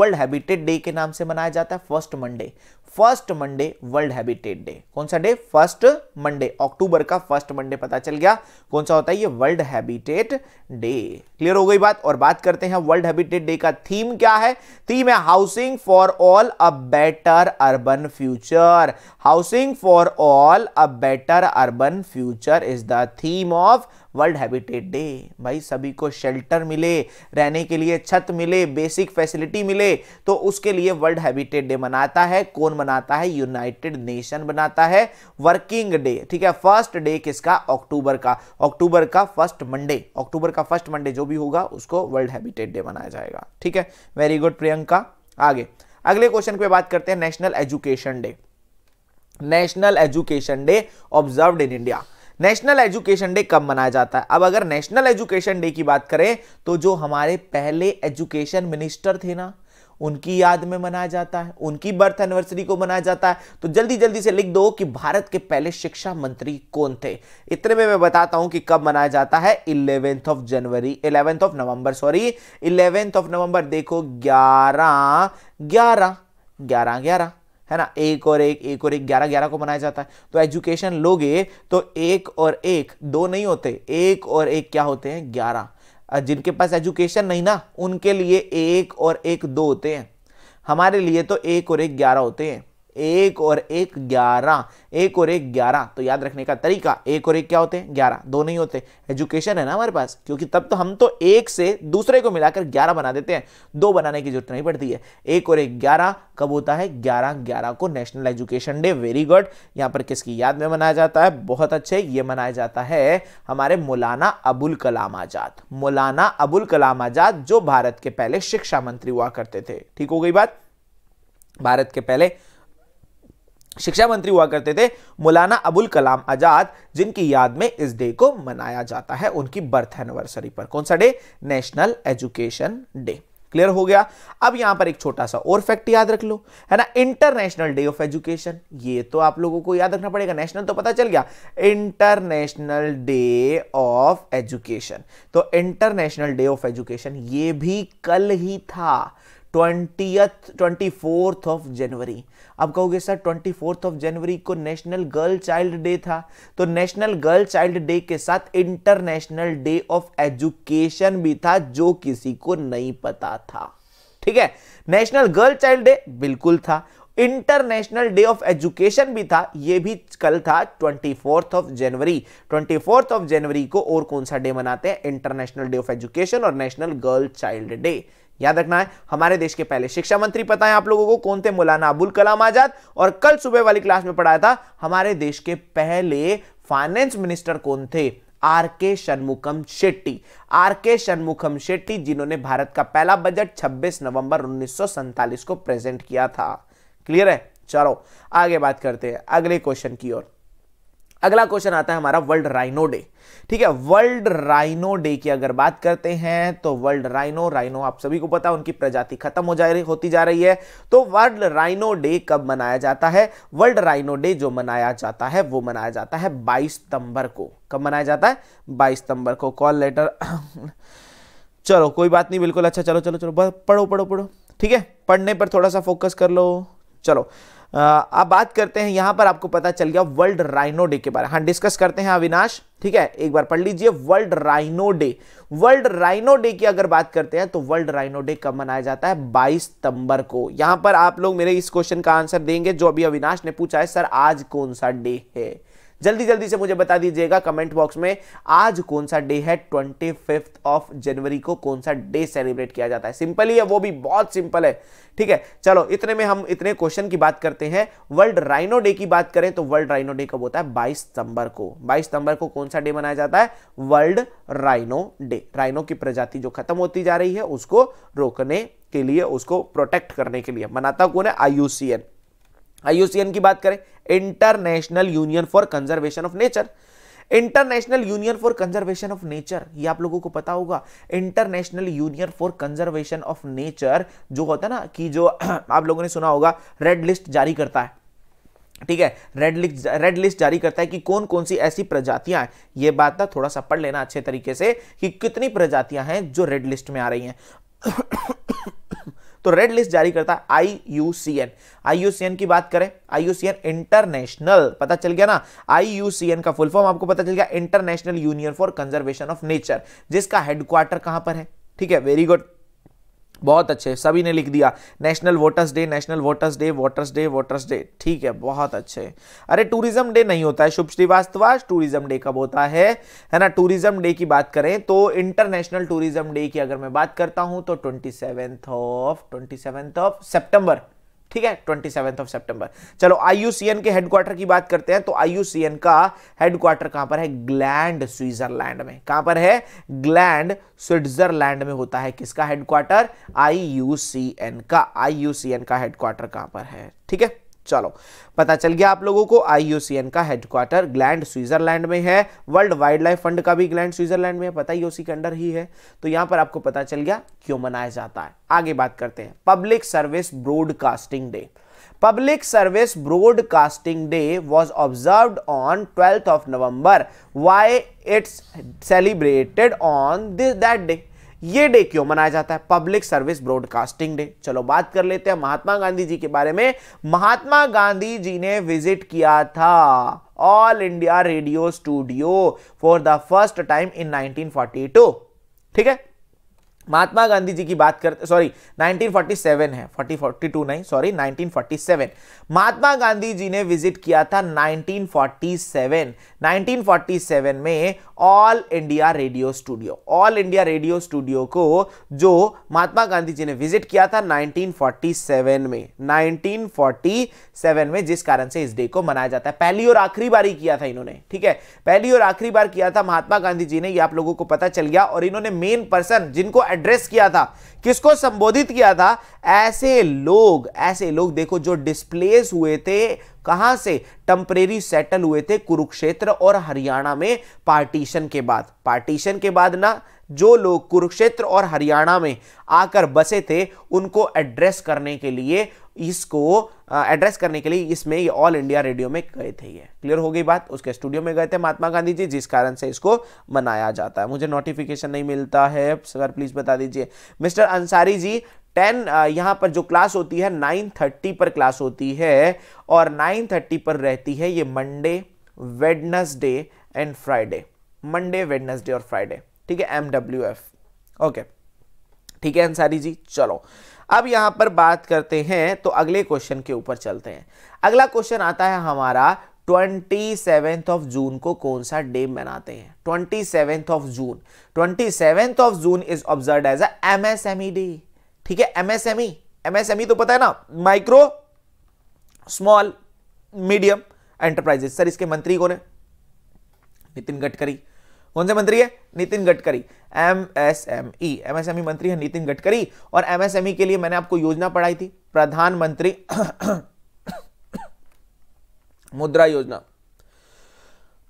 वर्ल्ड हैबिटेट डे के नाम से मनाया जाता है first Monday first Monday world habitat day कौन सा डे फर्स्ट मंडे अक्टूबर का फर्स्ट मंडे पता चल गया कौन सा होता है ये वर्ल्ड हैबिटेट डे क्लियर हो गई बात और बात करते हैं वर्ल्ड हैबिटेट डे का थीम क्या है थीम है housing for all a better urban future housing for all a better urban future is the theme of world habitat day भाई सभी को शेल्टर मिले रहने के लिए छत मिले बेसिक फैसिलिटी मिले तो उसके लिए वर्ल्ड हैबिटेट डे मनाता है कौन मनाता है यूनाइटेड नेशन बनाता है वर्किंग डे ठीक है फर्स्ट डे किसका अक्टूबर का अक्टूबर का फर्स्ट मंडे अक्टूबर का फर्स्ट मंडे जो भी होगा उसको वर्ल्ड हैबिटेट डे मनाया जाएगा ठीक है वेरी गुड प्रियंका आगे अगले क्वेश्चन पे बात करते हैं national education day national education day observe in India national education day कब मनाया जाता है अब अगर नेशनल एजुकेशन डे की बात करें तो जो हमारे पहले एजुकेशन मिनिस्टर थे ना उनकी याद में मनाया जाता है उनकी बर्थ एनिवर्सरी को मनाया जाता है तो जल्दी जल्दी से लिख दो कि भारत के पहले शिक्षा मंत्री कौन थे इतने में मैं बताता हूं कि कब मनाया जाता है eleventh of January eleventh of November sorry eleventh of November देखो ग्यारह ग्यारह ग्यारह ग्यारह है ना एक और एक एक और एक ग्यारह ग्यारह को बनाया जाता है तो एजुकेशन लोगे तो एक और एक दो नहीं होते एक और एक क्या होते हैं ग्यारह जिनके पास एजुकेशन नहीं ना उनके लिए एक और एक दो होते हैं हमारे लिए तो एक और एक ग्यारह होते हैं एक और एक ग्यारह एक और एक ग्यारह तो याद रखने का तरीका एक और एक क्या होते हैं ग्यारह दो नहीं होते एजुकेशन है ना हमारे पास क्योंकि तब तो हम तो एक से दूसरे को मिलाकर ग्यारह बना देते हैं दो बनाने की जरूरत नहीं पड़ती है एक और एक ग्यारह कब होता है ग्यारह ग्यारह को national education day very good यहाँ पर किसकी याद में मनाया जाता है बहुत अच्छे ये मनाया जाता है हमारे मौलाना अबुल कलाम आजाद मौलाना अबुल कलाम आजाद जो भारत के पहले शिक्षा मंत्री हुआ करते थे ठीक हो गई बात भारत के पहले शिक्षा मंत्री हुआ करते थे मौलाना अबुल कलाम आजाद जिनकी याद में इस डे को मनाया जाता है उनकी बर्थ एनिवर्सरी पर कौन सा day national education day clear हो गया अब यहां पर एक छोटा सा और फैक्ट याद रख लो है ना इंटरनेशनल डे ऑफ एजुकेशन ये तो आप लोगों को याद रखना पड़ेगा नेशनल तो पता चल गया इंटरनेशनल डे ऑफ एजुकेशन तो इंटरनेशनल डे ऑफ एजुकेशन ये भी कल ही था ट्वेंटी फोर्थ ऑफ जनवरी आप कहोगे sir twenty fourth of January को नेशनल गर्ल चाइल्ड डे था तो नेशनल गर्ल चाइल्ड डे के साथ इंटरनेशनल डे ऑफ एजुकेशन भी था जो किसी को नहीं पता था ठीक है नेशनल गर्ल चाइल्ड डे बिल्कुल था इंटरनेशनल डे ऑफ एजुकेशन भी था ये भी कल था twenty fourth of January twenty fourth of January को और कौन सा डे मनाते हैं इंटरनेशनल डे ऑफ एजुकेशन और नेशनल गर्ल चाइल्ड डे याद रखना है हमारे देश के पहले शिक्षा मंत्री पता है आप लोगों को कौन थे मौलाना अबुल कलाम आजाद और कल सुबह वाली क्लास में पढ़ाया था हमारे देश के पहले फाइनेंस मिनिस्टर कौन थे आर के शनमुखम शेट्टी आर के शनमुखम शेट्टी जिन्होंने भारत का पहला बजट 26 नवंबर उन्नीस को प्रेजेंट किया था क्लियर है चलो आगे बात करते हैं अगले क्वेश्चन की ओर अगला क्वेश्चन आता है हमारा वर्ल्ड राइनो डे ठीक है वर्ल्ड राइनो डे की अगर बात करते हैं तो वर्ल्ड राइनो राइनो आप सभी को पता है उनकी प्रजाति खत्म हो जा रही होती जा रही है तो वर्ल्ड राइनो डे कब मनाया जाता है वर्ल्ड राइनो डे जो मनाया जाता है वो मनाया जाता है बाईस सितंबर को कब मनाया जाता है बाईस सितंबर को कॉल लेटर चलो कोई बात नहीं बिल्कुल अच्छा चलो चलो चलो पढ़ो पढ़ो पढ़ो ठीक है पढ़ने पर थोड़ा सा फोकस कर लो चलो अब बात करते हैं यहां पर आपको पता चल गया वर्ल्ड राइनो डे के बारे में हाँ डिस्कस करते हैं अविनाश ठीक है एक बार पढ़ लीजिए world rhino day world rhino day की अगर बात करते हैं तो वर्ल्ड राइनो डे कब मनाया जाता है 22 सितंबर को यहां पर आप लोग मेरे इस क्वेश्चन का आंसर देंगे जो अभी अविनाश ने पूछा है सर आज कौन सा डे है जल्दी जल्दी से मुझे बता दीजिएगा कमेंट बॉक्स में आज कौन सा डे है ट्वेंटी फिफ्थ ऑफ जनवरी को कौन सा डे सेलिब्रेट किया जाता है सिंपल ही है वो भी बहुत सिंपल है ठीक है चलो इतने में हम इतने क्वेश्चन की बात करते हैं वर्ल्ड राइनो डे की बात करें तो वर्ल्ड राइनो डे कब होता है बाईस सितंबर को बाईस सितंबर को कौन सा डे मनाया जाता है वर्ल्ड राइनो डे राइनो की प्रजाति जो खत्म होती जा रही है उसको रोकने के लिए उसको प्रोटेक्ट करने के लिए मनाता कौन है आईयूसीएन आईयूसीएन की बात करें international union for conservation of nature international union for conservation of nature ये आप लोगों को पता होगा international union for conservation of nature जो होता है ना कि जो आप लोगों ने सुना होगा रेड लिस्ट जारी करता है ठीक है रेड लिस्ट रेड लिस्ट जारी करता है कि कौन कौन सी ऐसी प्रजातियां हैं ये बात ना थोड़ा सा पढ़ लेना अच्छे तरीके से कि कितनी प्रजातियां हैं जो रेड लिस्ट में आ रही हैं तो रेड लिस्ट जारी करता है आई आईयूसीएन की बात करें आईयूसीएन इंटरनेशनल पता चल गया ना आईयूसीएन का फुल फॉर्म आपको पता चल गया international union for conservation of nature जिसका हेडक्वार्टर कहां पर है ठीक है वेरी गुड बहुत अच्छे सभी ने लिख दिया national voters day national voters day voters day voters day ठीक है बहुत अच्छे अरे टूरिज्म डे नहीं होता है शुभ श्रीवास्तवा टूरिज्म डे कब होता है है ना टूरिज्म डे की बात करें तो इंटरनेशनल टूरिज्म डे की अगर मैं बात करता हूं तो twenty of twenty of September ठीक है ट्वेंटी सेवेंथ ऑफ सेप्टेंबर चलो आईयूसीएन के हेडक्वार्टर की बात करते हैं तो आईयूसीएन का हेडक्वार्टर कहां पर है ग्लैंड स्विट्जरलैंड में कहां पर है ग्लैंड स्विट्जरलैंड में होता है किसका हेडक्वार्टर आईयूसीएन का आईयूसीएन का हेडक्वार्टर कहां पर है ठीक है चलो पता चल गया आप लोगों को आईयूसीएन का हेडक्वार्टर ग्लैंड स्विट्जरलैंड में है वर्ल्ड वाइल्ड लाइफ फंड का भी ग्लैंड स्विट्जरलैंड में है पता ही उसी के अंडर ही है तो यहां पर आपको पता चल गया क्यों मनाया जाता है आगे बात करते हैं public service broadcasting day public service broadcasting day was observe on twelfth of November why it's celebrated on this that day ये डे क्यों मनाया जाता है पब्लिक सर्विस ब्रॉडकास्टिंग डे चलो बात कर लेते हैं महात्मा गांधी जी के बारे में महात्मा गांधी जी ने विजिट किया था all India radio studio for the first time in 1942 ठीक है महात्मा गांधी जी की बात करते सॉरी 1947 है 40 42 नहीं सॉरी 1947 महात्मा गांधी जी ने विजिट किया था 1947 1947 में all India radio studio all India radio studio को जो महात्मा गांधी जी ने विजिट किया था 1947 में 1947 में जिस कारण से इस डे को मनाया जाता है पहली और आखिरी बार ही किया था इन्होंने ठीक है पहली और आखिरी बार किया था महात्मा गांधी जी ने ये आप लोगों को पता चल गया और इन्होंने मेन पर्सन जिनको एड्रेस किया था किसको संबोधित किया था ऐसे लोग ऐसे लोग देखो जो डिस्प्लेस हुए थे कहां से टम्परेरी सेटल हुए थे कुरुक्षेत्र और हरियाणा में पार्टीशन के बाद पार्टीशन के बाद ना जो लोग कुरुक्षेत्र और हरियाणा में आकर बसे थे उनको एड्रेस करने के लिए इसको एड्रेस करने के लिए इसमें ये ऑल इंडिया रेडियो में गए थे ये क्लियर हो गई बात उसके स्टूडियो में गए थे महात्मा गांधी जी जिस कारण से इसको मनाया जाता है मुझे नोटिफिकेशन नहीं मिलता है सर प्लीज़ बता दीजिए मिस्टर अंसारी जी टेन यहाँ पर जो क्लास होती है नाइन थर्टी पर क्लास होती है और नाइन थर्टी पर रहती है ये Monday Wednesday and Friday Monday Wednesday और फ्राइडे ठीक है एम डब्ल्यू एफ ओके ठीक है अंसारी जी चलो अब यहां पर बात करते हैं तो अगले क्वेश्चन के ऊपर चलते हैं अगला क्वेश्चन आता है हमारा ट्वेंटी सेवेंथ ऑफ जून को कौन सा डे मनाते हैं twenty seventh of June twenty seventh of June is observe as M S M E day ठीक है एमएसएमई ई e। e तो पता है ना micro small medium enterprises sir इसके मंत्री कौन है नितिन गडकरी कौन से मंत्री है Nitin Gadkari M S M E M S M E मंत्री है नितिन गडकरी और एम एस एम ई के लिए मैंने आपको योजना पढ़ाई थी प्रधानमंत्री मुद्रा योजना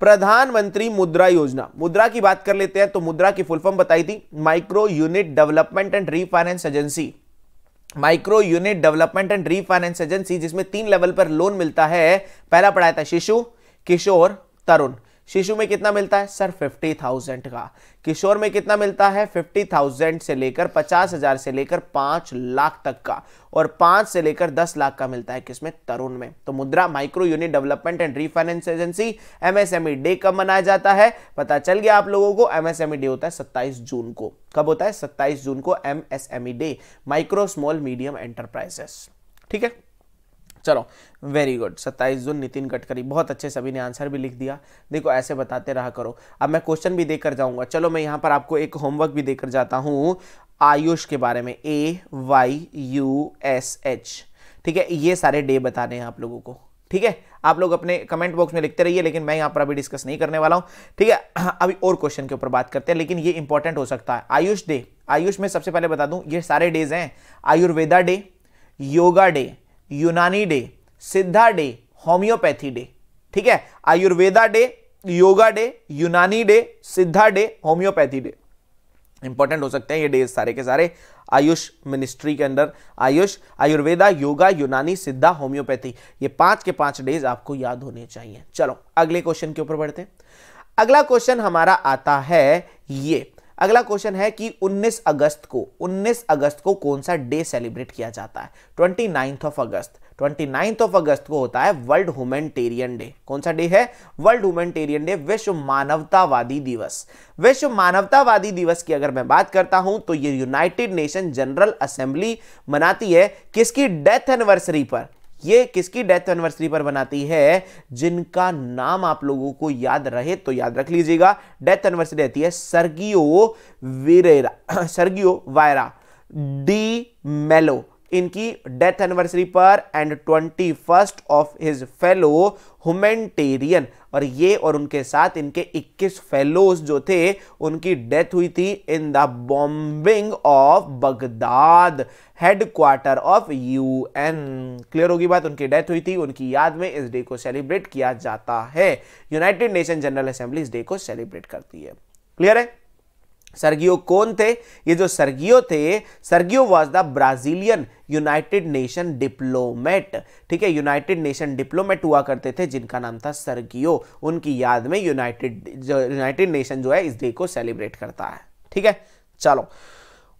प्रधानमंत्री मुद्रा योजना मुद्रा की बात कर लेते हैं तो मुद्रा की फुल फॉर्म बताई थी micro unit development and refinance agency micro unit development and refinance agency जिसमें तीन लेवल पर लोन मिलता है पहला पढ़ाया था शिशु किशोर तरुण शिशु में कितना मिलता है सर फिफ्टी थाउजेंड का किशोर में कितना मिलता है फिफ्टी थाउजेंड से लेकर पचास हजार से लेकर पांच लाख तक का और पांच से लेकर दस लाख का मिलता है किसमें तरुण में तो Mudra micro unit development and refinance agency MSME day कब मनाया जाता है पता चल गया आप लोगों को एमएसएमई डे e होता है सत्ताईस जून को कब होता है सत्ताईस जून को MSME day micro small medium enterprises ठीक है चलो वेरी गुड सत्ताईस जून नितिन गडकरी बहुत अच्छे सभी ने आंसर भी लिख दिया देखो ऐसे बताते रहा करो अब मैं क्वेश्चन भी देकर जाऊंगा चलो मैं यहाँ पर आपको एक होमवर्क भी देकर जाता हूँ आयुष के बारे में A Y U S H ठीक है ये सारे डे बताने हैं आप लोगों को ठीक है आप लोग अपने कमेंट बॉक्स में लिखते रहिए लेकिन मैं यहाँ पर अभी डिस्कस नहीं करने वाला हूँ ठीक है अभी और क्वेश्चन के ऊपर बात करते हैं लेकिन ये इंपॉर्टेंट हो सकता है आयुष डे आयुष में सबसे पहले बता दूँ ये सारे डेज हैं Ayurveda day yoga day Unani day Siddha day homeopathy day ठीक है Ayurveda day yoga day Unani day Siddha day homeopathy day important हो सकते हैं ये डेज सारे के सारे आयुष मिनिस्ट्री के अंदर आयुष आयुर्वेदा योगा यूनानी सिद्धा होम्योपैथी ये पांच के पांच डेज आपको याद होने चाहिए चलो अगले क्वेश्चन के ऊपर बढ़ते हैं अगला क्वेश्चन हमारा आता है ये अगला क्वेश्चन है कि 19 अगस्त को 19 अगस्त को कौन सा डे सेलिब्रेट किया जाता है twenty ninth of August twenty ninth of August को होता है वर्ल्ड ह्यूमेटेरियन डे कौन सा डे है वर्ल्ड ह्यूमेटेरियन डे विश्व मानवतावादी दिवस विश्व मानवतावादी दिवस की अगर मैं बात करता हूं तो ये यूनाइटेड नेशन जनरल असेंबली मनाती है किसकी डेथ एनिवर्सरी पर ये किसकी डेथ एनिवर्सरी पर बनाती है जिनका नाम आप लोगों को याद रहे तो याद रख लीजिएगा डेथ एनिवर्सरी रहती है Sergio Vieira Sergio Vieira de Mello इनकी डेथ एनिवर्सरी पर and twenty first of his fellow humanitarian और ये और उनके साथ इनके 21 फेलोज जो थे उनकी डेथ हुई थी in the bombing of Baghdad headquarter of UN clear होगी बात उनकी डेथ हुई थी उनकी याद में इस डे को सेलिब्रेट किया जाता है यूनाइटेड नेशन जनरल असेंबली इस डे को सेलिब्रेट करती है क्लियर है सर्गियो कौन थे ये जो सर्गियो थे Sergio was the Brazilian united nation diplomat ठीक है यूनाइटेड नेशन डिप्लोमेट हुआ करते थे जिनका नाम था सर्गियो उनकी याद में यूनाइटेड यूनाइटेड नेशन जो है इस डे को सेलिब्रेट करता है ठीक है चलो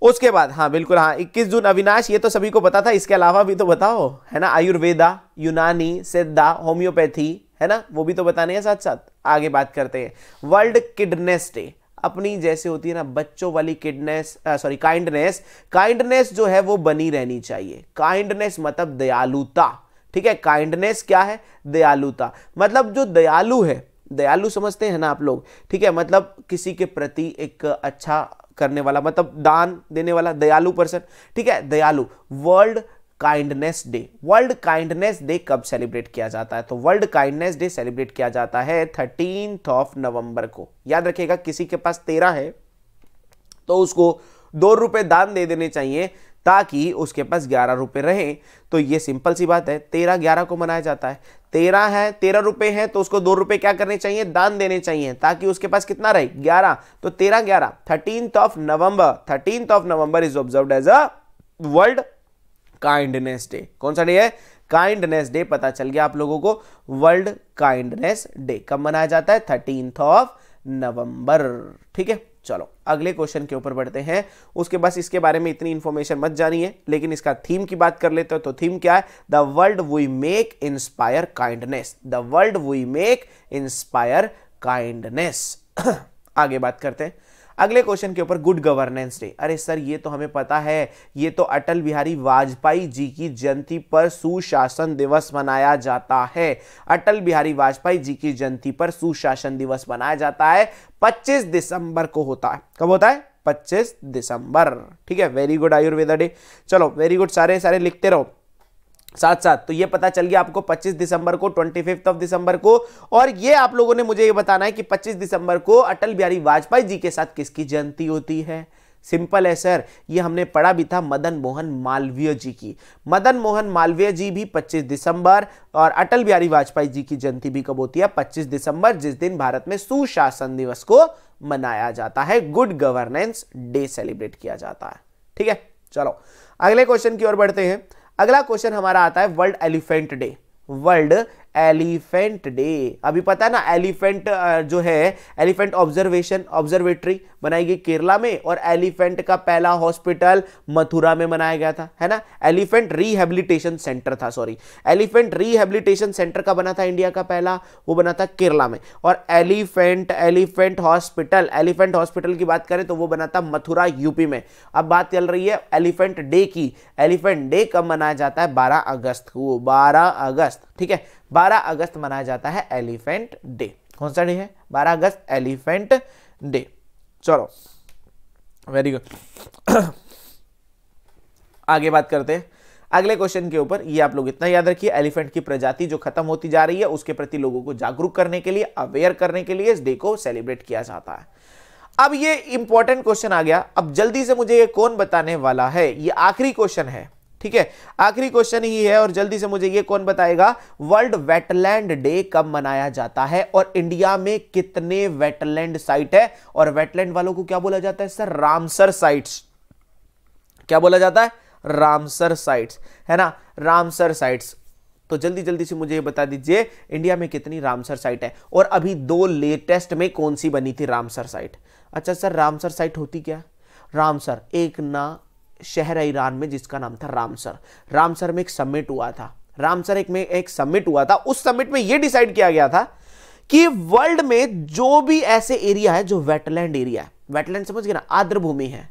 उसके बाद हाँ बिल्कुल हाँ 21 जून अविनाश ये तो सभी को पता था इसके अलावा भी तो बताओ है ना आयुर्वेदा यूनानी सिद्धा होम्योपैथी है ना वो भी तो बताने हैं साथ साथ आगे बात करते हैं वर्ल्ड किडनेस डे अपनी जैसे होती है ना बच्चों वाली किडनेस सॉरी काइंडनेस काइंडनेस जो है वो बनी रहनी चाहिए काइंडनेस मतलब दयालुता ठीक है काइंडनेस क्या है दयालुता मतलब जो दयालु है दयालु समझते हैं ना आप लोग ठीक है मतलब किसी के प्रति एक अच्छा करने वाला मतलब दान देने वाला दयालु पर्सन ठीक है दयालु world kindness day world kindness day कब सेलिब्रेट किया जाता है तो वर्ल्ड काइंडनेस डे सेलिब्रेट किया जाता है थर्टीन ऑफ नवंबर को याद रखिएगा किसी के पास तेरह है तो उसको दो रुपए दान दे देने चाहिए ताकि उसके पास ग्यारह रुपए रहे तो ये सिंपल सी बात है तेरह ग्यारह को मनाया जाता है तेरह है तेरह रुपए है तो उसको दो रुपए क्या करने चाहिए दान देने चाहिए ताकि उसके पास कितना रहे ग्यारह तो तेरह ग्यारह thirteen of November thirteen of November is observe as a world kindness day कौन सा डे है काइंडनेस डे पता चल गया आप लोगों को वर्ल्ड काइंडनेस डे कब मनाया जाता है थर्टींथ ऑफ नवंबर ठीक है चलो अगले क्वेश्चन के ऊपर बढ़ते हैं उसके बस इसके बारे में इतनी इंफॉर्मेशन मत है लेकिन इसका थीम की बात कर लेते हो तो थीम क्या है the world we make inspire kindness the world we make inspire kindness आगे बात करते हैं अगले क्वेश्चन के ऊपर गुड गवर्नेंस डे अरे सर ये तो हमें पता है ये तो अटल बिहारी वाजपेयी जी की जयंती पर सुशासन दिवस मनाया जाता है अटल बिहारी वाजपेयी जी की जयंती पर सुशासन दिवस मनाया जाता है 25 दिसंबर को होता है कब होता है 25 दिसंबर ठीक है वेरी गुड आयुर्वेदा डे चलो वेरी गुड सारे सारे लिखते रहो साथ साथ तो ये पता चल गया आपको 25 दिसंबर को फिफ्थ ऑफ दिसंबर को और ये आप लोगों ने मुझे ये बताना है कि 25 दिसंबर को अटल बिहारी वाजपेयी जी के साथ किसकी जयंती होती है सिंपल है सर ये हमने पढ़ा भी था मदन मोहन मालवीय जी की मदन मोहन मालवीय जी भी 25 दिसंबर और अटल बिहारी वाजपेयी जी की जयंती भी कब होती है पच्चीस दिसंबर जिस दिन भारत में सुशासन दिवस को मनाया जाता है गुड गवर्नेंस डे सेलिब्रेट किया जाता है ठीक है चलो अगले क्वेश्चन की ओर बढ़ते हैं अगला क्वेश्चन हमारा आता है world elephant day world elephant day अभी पता है ना एलिफेंट जो है एलिफेंट ऑब्जर्वेशन ऑब्जर्वेटरी बनाई गई केरला में और एलिफेंट का पहला हॉस्पिटल मथुरा में बनाया गया था है ना एलिफेंट रिहेबिलिटेशन सेंटर था सॉरी एलिफेंट रिहेबिलिटेशन सेंटर का बना था इंडिया का पहला वो बना था केरला में और elephant elephant hospital elephant hospital की बात करें तो वो बना था मथुरा यूपी में अब बात चल रही है एलिफेंट डे की एलिफेंट डे कब मनाया जाता है बारह अगस्त को बारह अगस्त ठीक है 12 अगस्त मनाया जाता है एलिफेंट डे कौन सा डे है 12 अगस्त एलिफेंट डे चलो वेरी गुड आगे बात करते हैं अगले क्वेश्चन के ऊपर ये आप लोग इतना याद रखिए एलिफेंट की प्रजाति जो खत्म होती जा रही है उसके प्रति लोगों को जागरूक करने के लिए अवेयर करने के लिए इस डे को सेलिब्रेट किया जाता है अब ये इंपॉर्टेंट क्वेश्चन आ गया अब जल्दी से मुझे ये कौन बताने वाला है ये आखिरी क्वेश्चन है ठीक है आखिरी क्वेश्चन ही है और जल्दी से मुझे ये कौन बताएगा वर्ल्ड वेटलैंड डे कब मनाया जाता है और इंडिया में कितने वेटलैंड साइट है और वेटलैंड वालों को क्या बोला जाता है सर रामसर साइट्स क्या बोला जाता है रामसर साइट्स है ना रामसर साइट्स तो जल्दी जल्दी से मुझे बता दीजिए इंडिया में कितनी रामसर साइट है और अभी दो लेटेस्ट में कौन सी बनी थी रामसर साइट अच्छा सर रामसर साइट होती क्या रामसर एक ना शहर है ईरान में जिसका नाम था रामसर रामसर में एक समिट हुआ था रामसर एक में एक समिट हुआ था उस समिट में यह डिसाइड किया गया था कि वर्ल्ड में जो भी ऐसे एरिया है जो वेटलैंड एरिया है वेटलैंड समझ गए ना आर्द्र भूमि है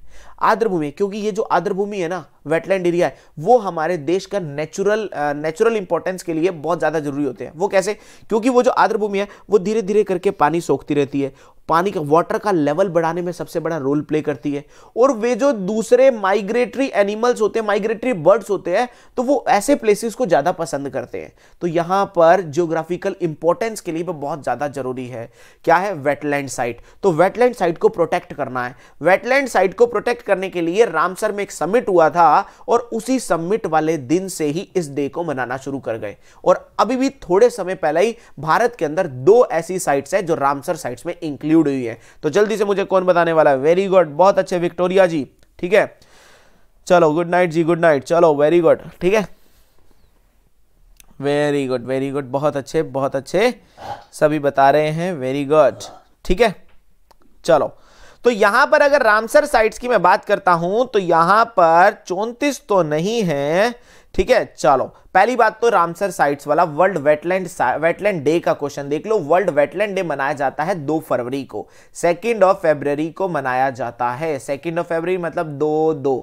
आर्द्र भूमि क्योंकि ये जो आर्द्र भूमि है ना वेटलैंड एरिया है वो हमारे देश का नेचुरल नेचुरल इंपॉर्टेंस के लिए बहुत ज़्यादा जरूरी होते हैं वो कैसे क्योंकि वो जो आर्द्र भूमि है वो धीरे धीरे करके पानी सोखती रहती है पानी का वाटर का लेवल बढ़ाने में सबसे बड़ा रोल प्ले करती है और वे जो दूसरे माइग्रेटरी एनिमल्स होते हैं माइग्रेटरी बर्ड्स होते हैं तो वो ऐसे प्लेसेस को ज़्यादा पसंद करते हैं तो यहाँ पर जियोग्राफिकल इंपॉर्टेंस के लिए बहुत ज़्यादा ज़रूरी है क्या है वेटलैंड साइट तो वेटलैंड साइट को प्रोटेक्ट करना है वेटलैंड साइट को प्रोटेक्ट करने के लिए रामसर में एक समिट हुआ था और उसी समिट वाले दिन से ही इस डे को मनाना शुरू कर गए और अभी भी थोड़े समय पहले ही भारत के अंदर दो ऐसी साइट्स है जो रामसर साइट्स में इंक्लूड हुई है तो जल्दी से मुझे कौन बताने वाला है वेरी गुड बहुत अच्छे विक्टोरिया जी ठीक है चलो गुड नाइट जी गुड नाइट चलो वेरी गुड ठीक है वेरी गुड वेरी गुड बहुत अच्छे बहुत अच्छे सभी बता रहे हैं वेरी गुड ठीक है चलो तो यहां पर अगर रामसर साइट्स की मैं बात करता हूं तो यहां पर चौंतीस तो नहीं है ठीक है चलो पहली बात तो रामसर साइट्स वाला वर्ल्ड वेटलैंड वेटलैंड डे का क्वेश्चन देख लो वर्ल्ड वेटलैंड डे मनाया जाता है दो फरवरी को सेकेंड ऑफ फेबररी को मनाया जाता है सेकेंड ऑफ फेबररी मतलब दो दो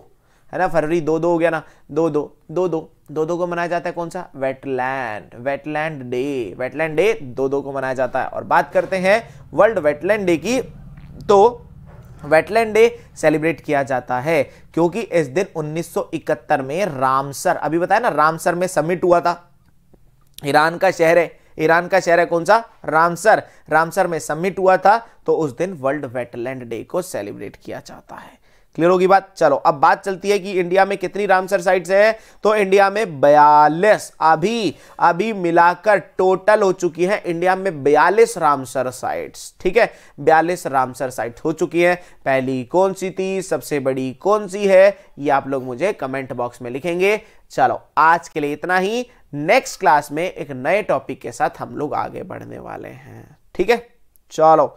है ना फरवरी दो दो हो गया ना दो दो दो दो दो दो को मनाया जाता है कौन सा wetland wetland day wetland day दो दो को मनाया जाता है और बात करते हैं वर्ल्ड वेटलैंड डे की तो वेटलैंड डे सेलिब्रेट किया जाता है क्योंकि इस दिन 1971 में रामसर अभी बताया ना रामसर में समिट हुआ था ईरान का शहर है ईरान का शहर है कौन सा रामसर रामसर में समिट हुआ था तो उस दिन वर्ल्ड वेटलैंड डे को सेलिब्रेट किया जाता है क्लियर होगी बात चलो अब बात चलती है कि इंडिया में कितनी रामसर साइट्स हैं तो इंडिया में बयालीस अभी अभी मिलाकर टोटल हो चुकी हैं इंडिया में बयालीस रामसर साइट्स ठीक है बयालीस रामसर साइट हो चुकी हैं पहली कौन सी थी सबसे बड़ी कौन सी है ये आप लोग मुझे कमेंट बॉक्स में लिखेंगे चलो आज के लिए इतना ही नेक्स्ट क्लास में एक नए टॉपिक के साथ हम लोग आगे बढ़ने वाले हैं ठीक है चलो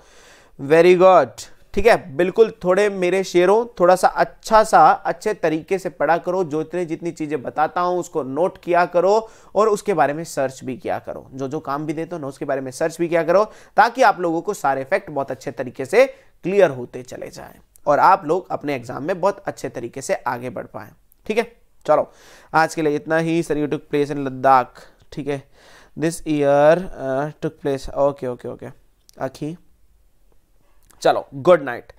वेरी गुड ठीक है बिल्कुल थोड़े मेरे शेयरों थोड़ा सा अच्छा सा अच्छे तरीके से पढ़ा करो जो इतने जितनी चीज़ें बताता हूँ उसको नोट किया करो और उसके बारे में सर्च भी किया करो जो जो काम भी देते हो ना उसके बारे में सर्च भी किया करो ताकि आप लोगों को सारे इफेक्ट बहुत अच्छे तरीके से क्लियर होते चले जाएँ और आप लोग अपने एग्जाम में बहुत अच्छे तरीके से आगे बढ़ पाए ठीक है चलो आज के लिए इतना ही sir you took place in Ladakh ठीक है this year took place okay okay okay आखी चलो गुड नाइट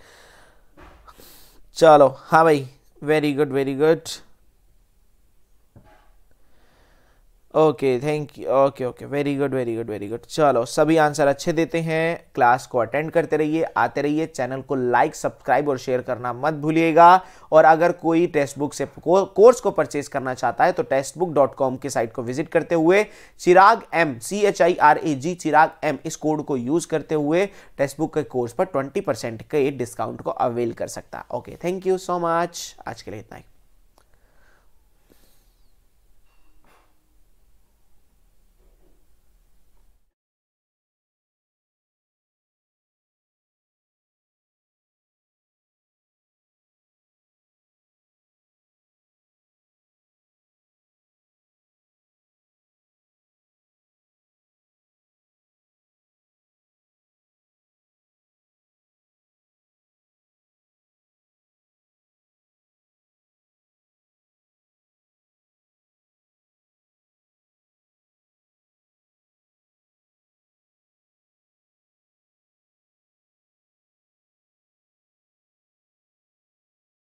चलो हाँ भाई very good very good okay thank you okay okay very good very good very good चलो सभी आंसर अच्छे देते हैं क्लास को अटेंड करते रहिए आते रहिए चैनल को लाइक सब्सक्राइब और शेयर करना मत भूलिएगा और अगर कोई टेक्स्ट बुक से को, कोर्स को परचेज करना चाहता है तो टेक्स्ट बुक डॉट कॉम की साइट को विजिट करते हुए Chirag M C H I R A G Chirag M इस कोड को यूज़ करते हुए टेक्स्ट बुक के कोर्स पर ट्वेंटी परसेंट के डिस्काउंट को अवेल कर सकता okay thank you so much आज के लिए इतना ही